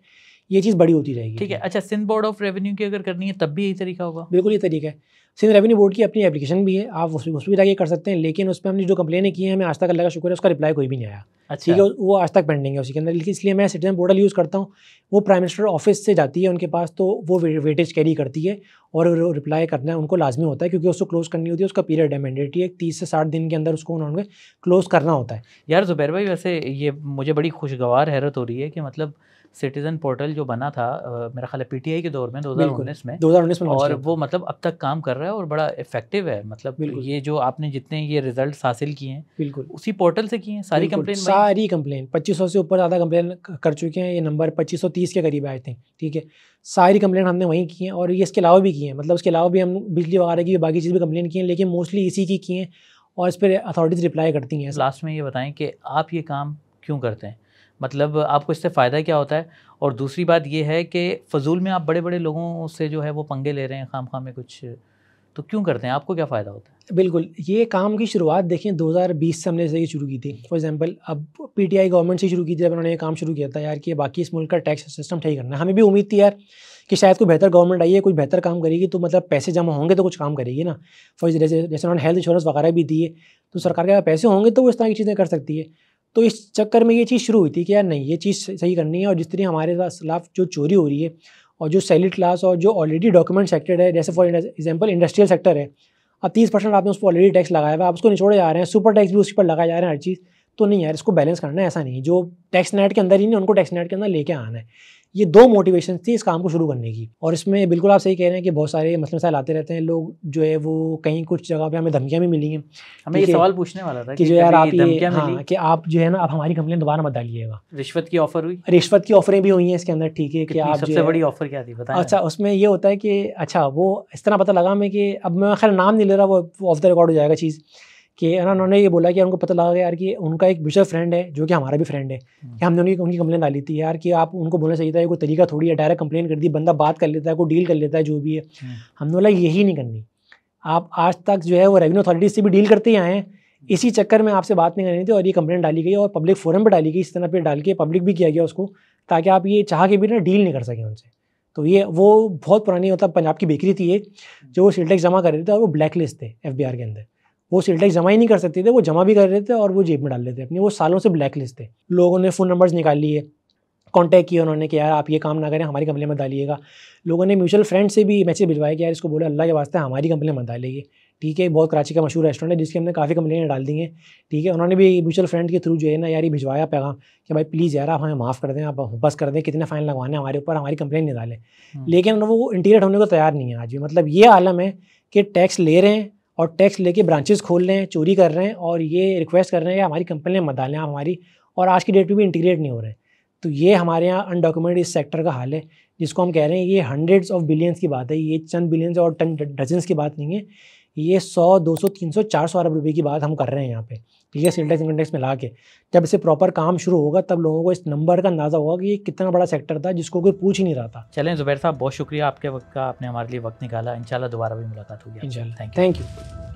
ये चीज़ बड़ी होती रहेगी ठीक है अच्छा सिंध बोर्ड ऑफ रेवेन्यू की अगर करनी है तब भी यही तरीका होगा बिल्कुल ये तरीका है सिंध रेवेन्यू बोर्ड की अपनी एप्लीकेशन भी है आप उस भी जाके कर सकते हैं लेकिन उस पर हमने जो कंप्लेन की है हमें आज तक अल्लाह का शुक्र है उसका रिप्लाई कोई भी नहीं आया अच्छा ठीक है वो आज तक पेंडिंग है उसी के अंदर इसलिए मैं सिटीजन पोर्टल यूज़ करता हूँ वो प्राइम मिनिस्टर ऑफिस से जाती है उनके पास तो वो वेटेज कैरी करती है और रिप्लाई करना उनको लाजमी होता है क्योंकि उसको क्लोज़ करनी होती है उसका पीरियड है मैंडेटरी है तीस से साठ दिन के अंदर उसको उन्होंने क्लोज़ करना होता है यार जुबैर भाई वैसे ये मुझे बड़ी खुशगवार हैरत हो रही है कि मतलब सिटीजन पोर्टल जो बना था मेरा ख्याल पीटीआई के दौर में 2019 में 2019 में और वो मतलब अब तक काम कर रहा है और बड़ा इफेक्टिव है मतलब ये जो आपने जितने ये रिजल्ट हासिल किए हैं बिल्कुल उसी पोर्टल से किए हैं सारी कंप्लेन सारी कंप्लेन पच्चीस से ऊपर ज़्यादा कंप्लेन कर चुके हैं ये नंबर पच्चीस के करीब आए थे ठीक है सारी कंप्लेन हमने वहीं की हैं और ये इसके अलावा भी किए हैं मतलब उसके अलावा भी हम बिजली वगैरह की बाकी चीज़ भी कंप्लेन किए हैं लेकिन मोस्टली इसी की किए हैं और इस पर अथॉरिटीज़ रिप्लाई करती हैं लास्ट में ये बताएं कि आप ये काम क्यों करते हैं मतलब आपको इससे फ़ायदा क्या होता है और दूसरी बात ये है कि फजूल में आप बड़े बड़े लोगों से जो है वो पंगे ले रहे हैं खाम खाम में कुछ तो क्यों करते हैं आपको क्या फ़ायदा होता है बिल्कुल ये काम की शुरुआत देखें 2020 से हमने ये शुरू की थी फॉर एग्जांपल अब पीटीआई गवर्नमेंट से शुरू की थी जब उन्होंने ये काम शुरू किया था यार कि बाकी इस मुल्क का टैक्स सिस्टम ठीक करना हमें भी उम्मीद थी यार कि शायद कोई बेहतर गवर्नमेंट आई है कुछ बेहतर काम करेगी तो मतलब पैसे जमा होंगे तो कुछ काम करेगी ना फॉर जैसे जैसे उन्होंने हेल्थ इंश्योरेंस वगैरह भी दिए तो सरकार के पैसे होंगे तो वो इस तरह की चीज़ें कर सकती है तो इस चक्कर में ये चीज़ शुरू हुई थी कि यार नहीं ये चीज़ सही करनी है और जिस तरह हमारे खिलाफ जो चोरी हो रही है और जो सैलरी क्लास और जो ऑलरेडी डॉक्यूमेंट सेक्टर है जैसे फॉर एग्जाम्पल इंडस्ट्रियल सेक्टर है अब तीस परसेंट आपने उस पर ऑलरेडी टैक्स लगाया हुआ आप उसको निचोड़े जा रहे हैं सुपर टैक्स भी उस पर लगाए जा रहे हैं हर चीज़ तो नहीं यार इसको बैलेंस करना है ऐसा नहीं जो टैक्स नेट के अंदर ही नहीं उनको टैक्स नेट के अंदर लेके आना है ये दो मोटिवेशन थी इस काम को शुरू करने की और इसमें बिल्कुल आप सही कह रहे हैं कि बहुत सारे मसले मसाइल आते रहते हैं लोग जो है वो कहीं कुछ जगह पे हमें धमकियाँ भी मिली हैं हमें ये सवाल पूछने वाला था कि कि जो यार आप ये हाँ, कि आप जो है ना आप हमारी कंपनी दोबारा मत डालिएगा रिश्वत की ऑफर हुई रिश्वत की ऑफरें भी हुई हैं इसके अंदर ठीक है कि आप सबसे बड़ी ऑफर क्या थी बताया अच्छा उसमें ये होता है कि अच्छा वो इस तरह पता लगा मैं कि अब मैं खैर नाम नहीं ले रहा वो ऑफ द रिकॉर्ड हो जाएगा चीज़ कि ना उन्होंने ये बोला कि उनको पता लगा यार कि उनका एक विशल फ्रेंड है जो कि हमारा भी फ्रेंड है हम्म। कि हमने उनकी उनकी कंप्लेन डाली थी यार कि आप उनको बोलना चाहिए था कोई तरीका थोड़ी है डायरेक्ट कंप्लेन कर दी बंदा बात कर लेता है कोई डील कर लेता है जो भी है हम्म। हमने बोला यही नहीं करनी आप आज तक जो है वो रेवेन्यू अथॉरिटीज से भी डील करते ही आए हैं हम्म। इसी चक्कर में आपसे बात नहीं करनी थी और ये कंप्लेंट डाली गई और पब्लिक फोरम पर डाली गई इस तरह पे डाल के पब्लिक भी किया गया उसको ताकि आप ये चाह के भी ना डील नहीं कर सकें उनसे तो ये वो बहुत पुरानी मतलब पंजाब की बेकरी थी ये जो वो सिल्टेक्स जमा कर रहे थे और वो ब्लैक लिस्ट थे एफ के अंदर वो सेल टैक्स जमा ही नहीं कर सकते थे वो जमा भी कर रहे थे और वो जेब में डाल लेते अपनी अपने वो सालों से ब्लैक लिस्ट थे लोगों ने फ़ोन नंबर्स निकाल लिए कॉन्टैक्ट किया उन्होंने कि यार आप ये काम ना करें हमारी कंपनी में डालिएगा लोगों ने म्यूचुअल फ्रेंड से भी मैसेज भिजवाया कि यार इसको बोले अल्लाह के वास्ते हमारी कंपनी में डालिए ठीक है बहुत कराची का मशहूर रेस्टोरेंट है जिसके हमने काफ़ी कंप्लेन डाल दी हैं ठीक है उन्होंने भी म्यूचुअल फ्रेंड के थ्रू जो है ना यार ये भिजवाया पैगाम कि भाई प्लीज़ यार आप हमें माफ़ कर दें आप बस कर दें कितने फ़ाइन लगवाने हमारे ऊपर हमारी कंप्लेन नहीं डालें हम्म। लेकिन वो इंटीरियर होने को तैयार नहीं है आज भी मतलब ये आलम है कि टैक्स ले रहे हैं और टैक्स लेके ब्रांचेस खोल रहे हैं चोरी कर रहे हैं और ये रिक्वेस्ट कर रहे हैं कि हमारी कंपनी में मत डालें आप हमारी और आज की डेट में भी इंटीग्रेट नहीं हो रहे हैं तो ये हमारे यहाँ अनडॉक्यूमेंट इस सेक्टर का हाल है जिसको हम कह रहे हैं ये हंड्रेड्स ऑफ बिलियंस की बात है ये चंद बिलियंस और टन डजन्स की बात नहीं है ये सौ दो सौ तीन सौ चार सौ अरब रुपये की बात हम कर रहे हैं यहाँ पे पी एस इंडेक्स इंडेक्स में ला के जब इसे प्रॉपर काम शुरू होगा तब लोगों को इस नंबर का अंदाज़ा होगा कि ये कितना बड़ा सेक्टर था जिसको कोई पूछ ही नहीं रहा था चलें जुबैर साहब बहुत शुक्रिया आपके वक्त का आपने हमारे लिए वक्त निकाला इंशाल्लाह दोबारा भी मुलाकात होगी इंशाल्लाह थैंक यू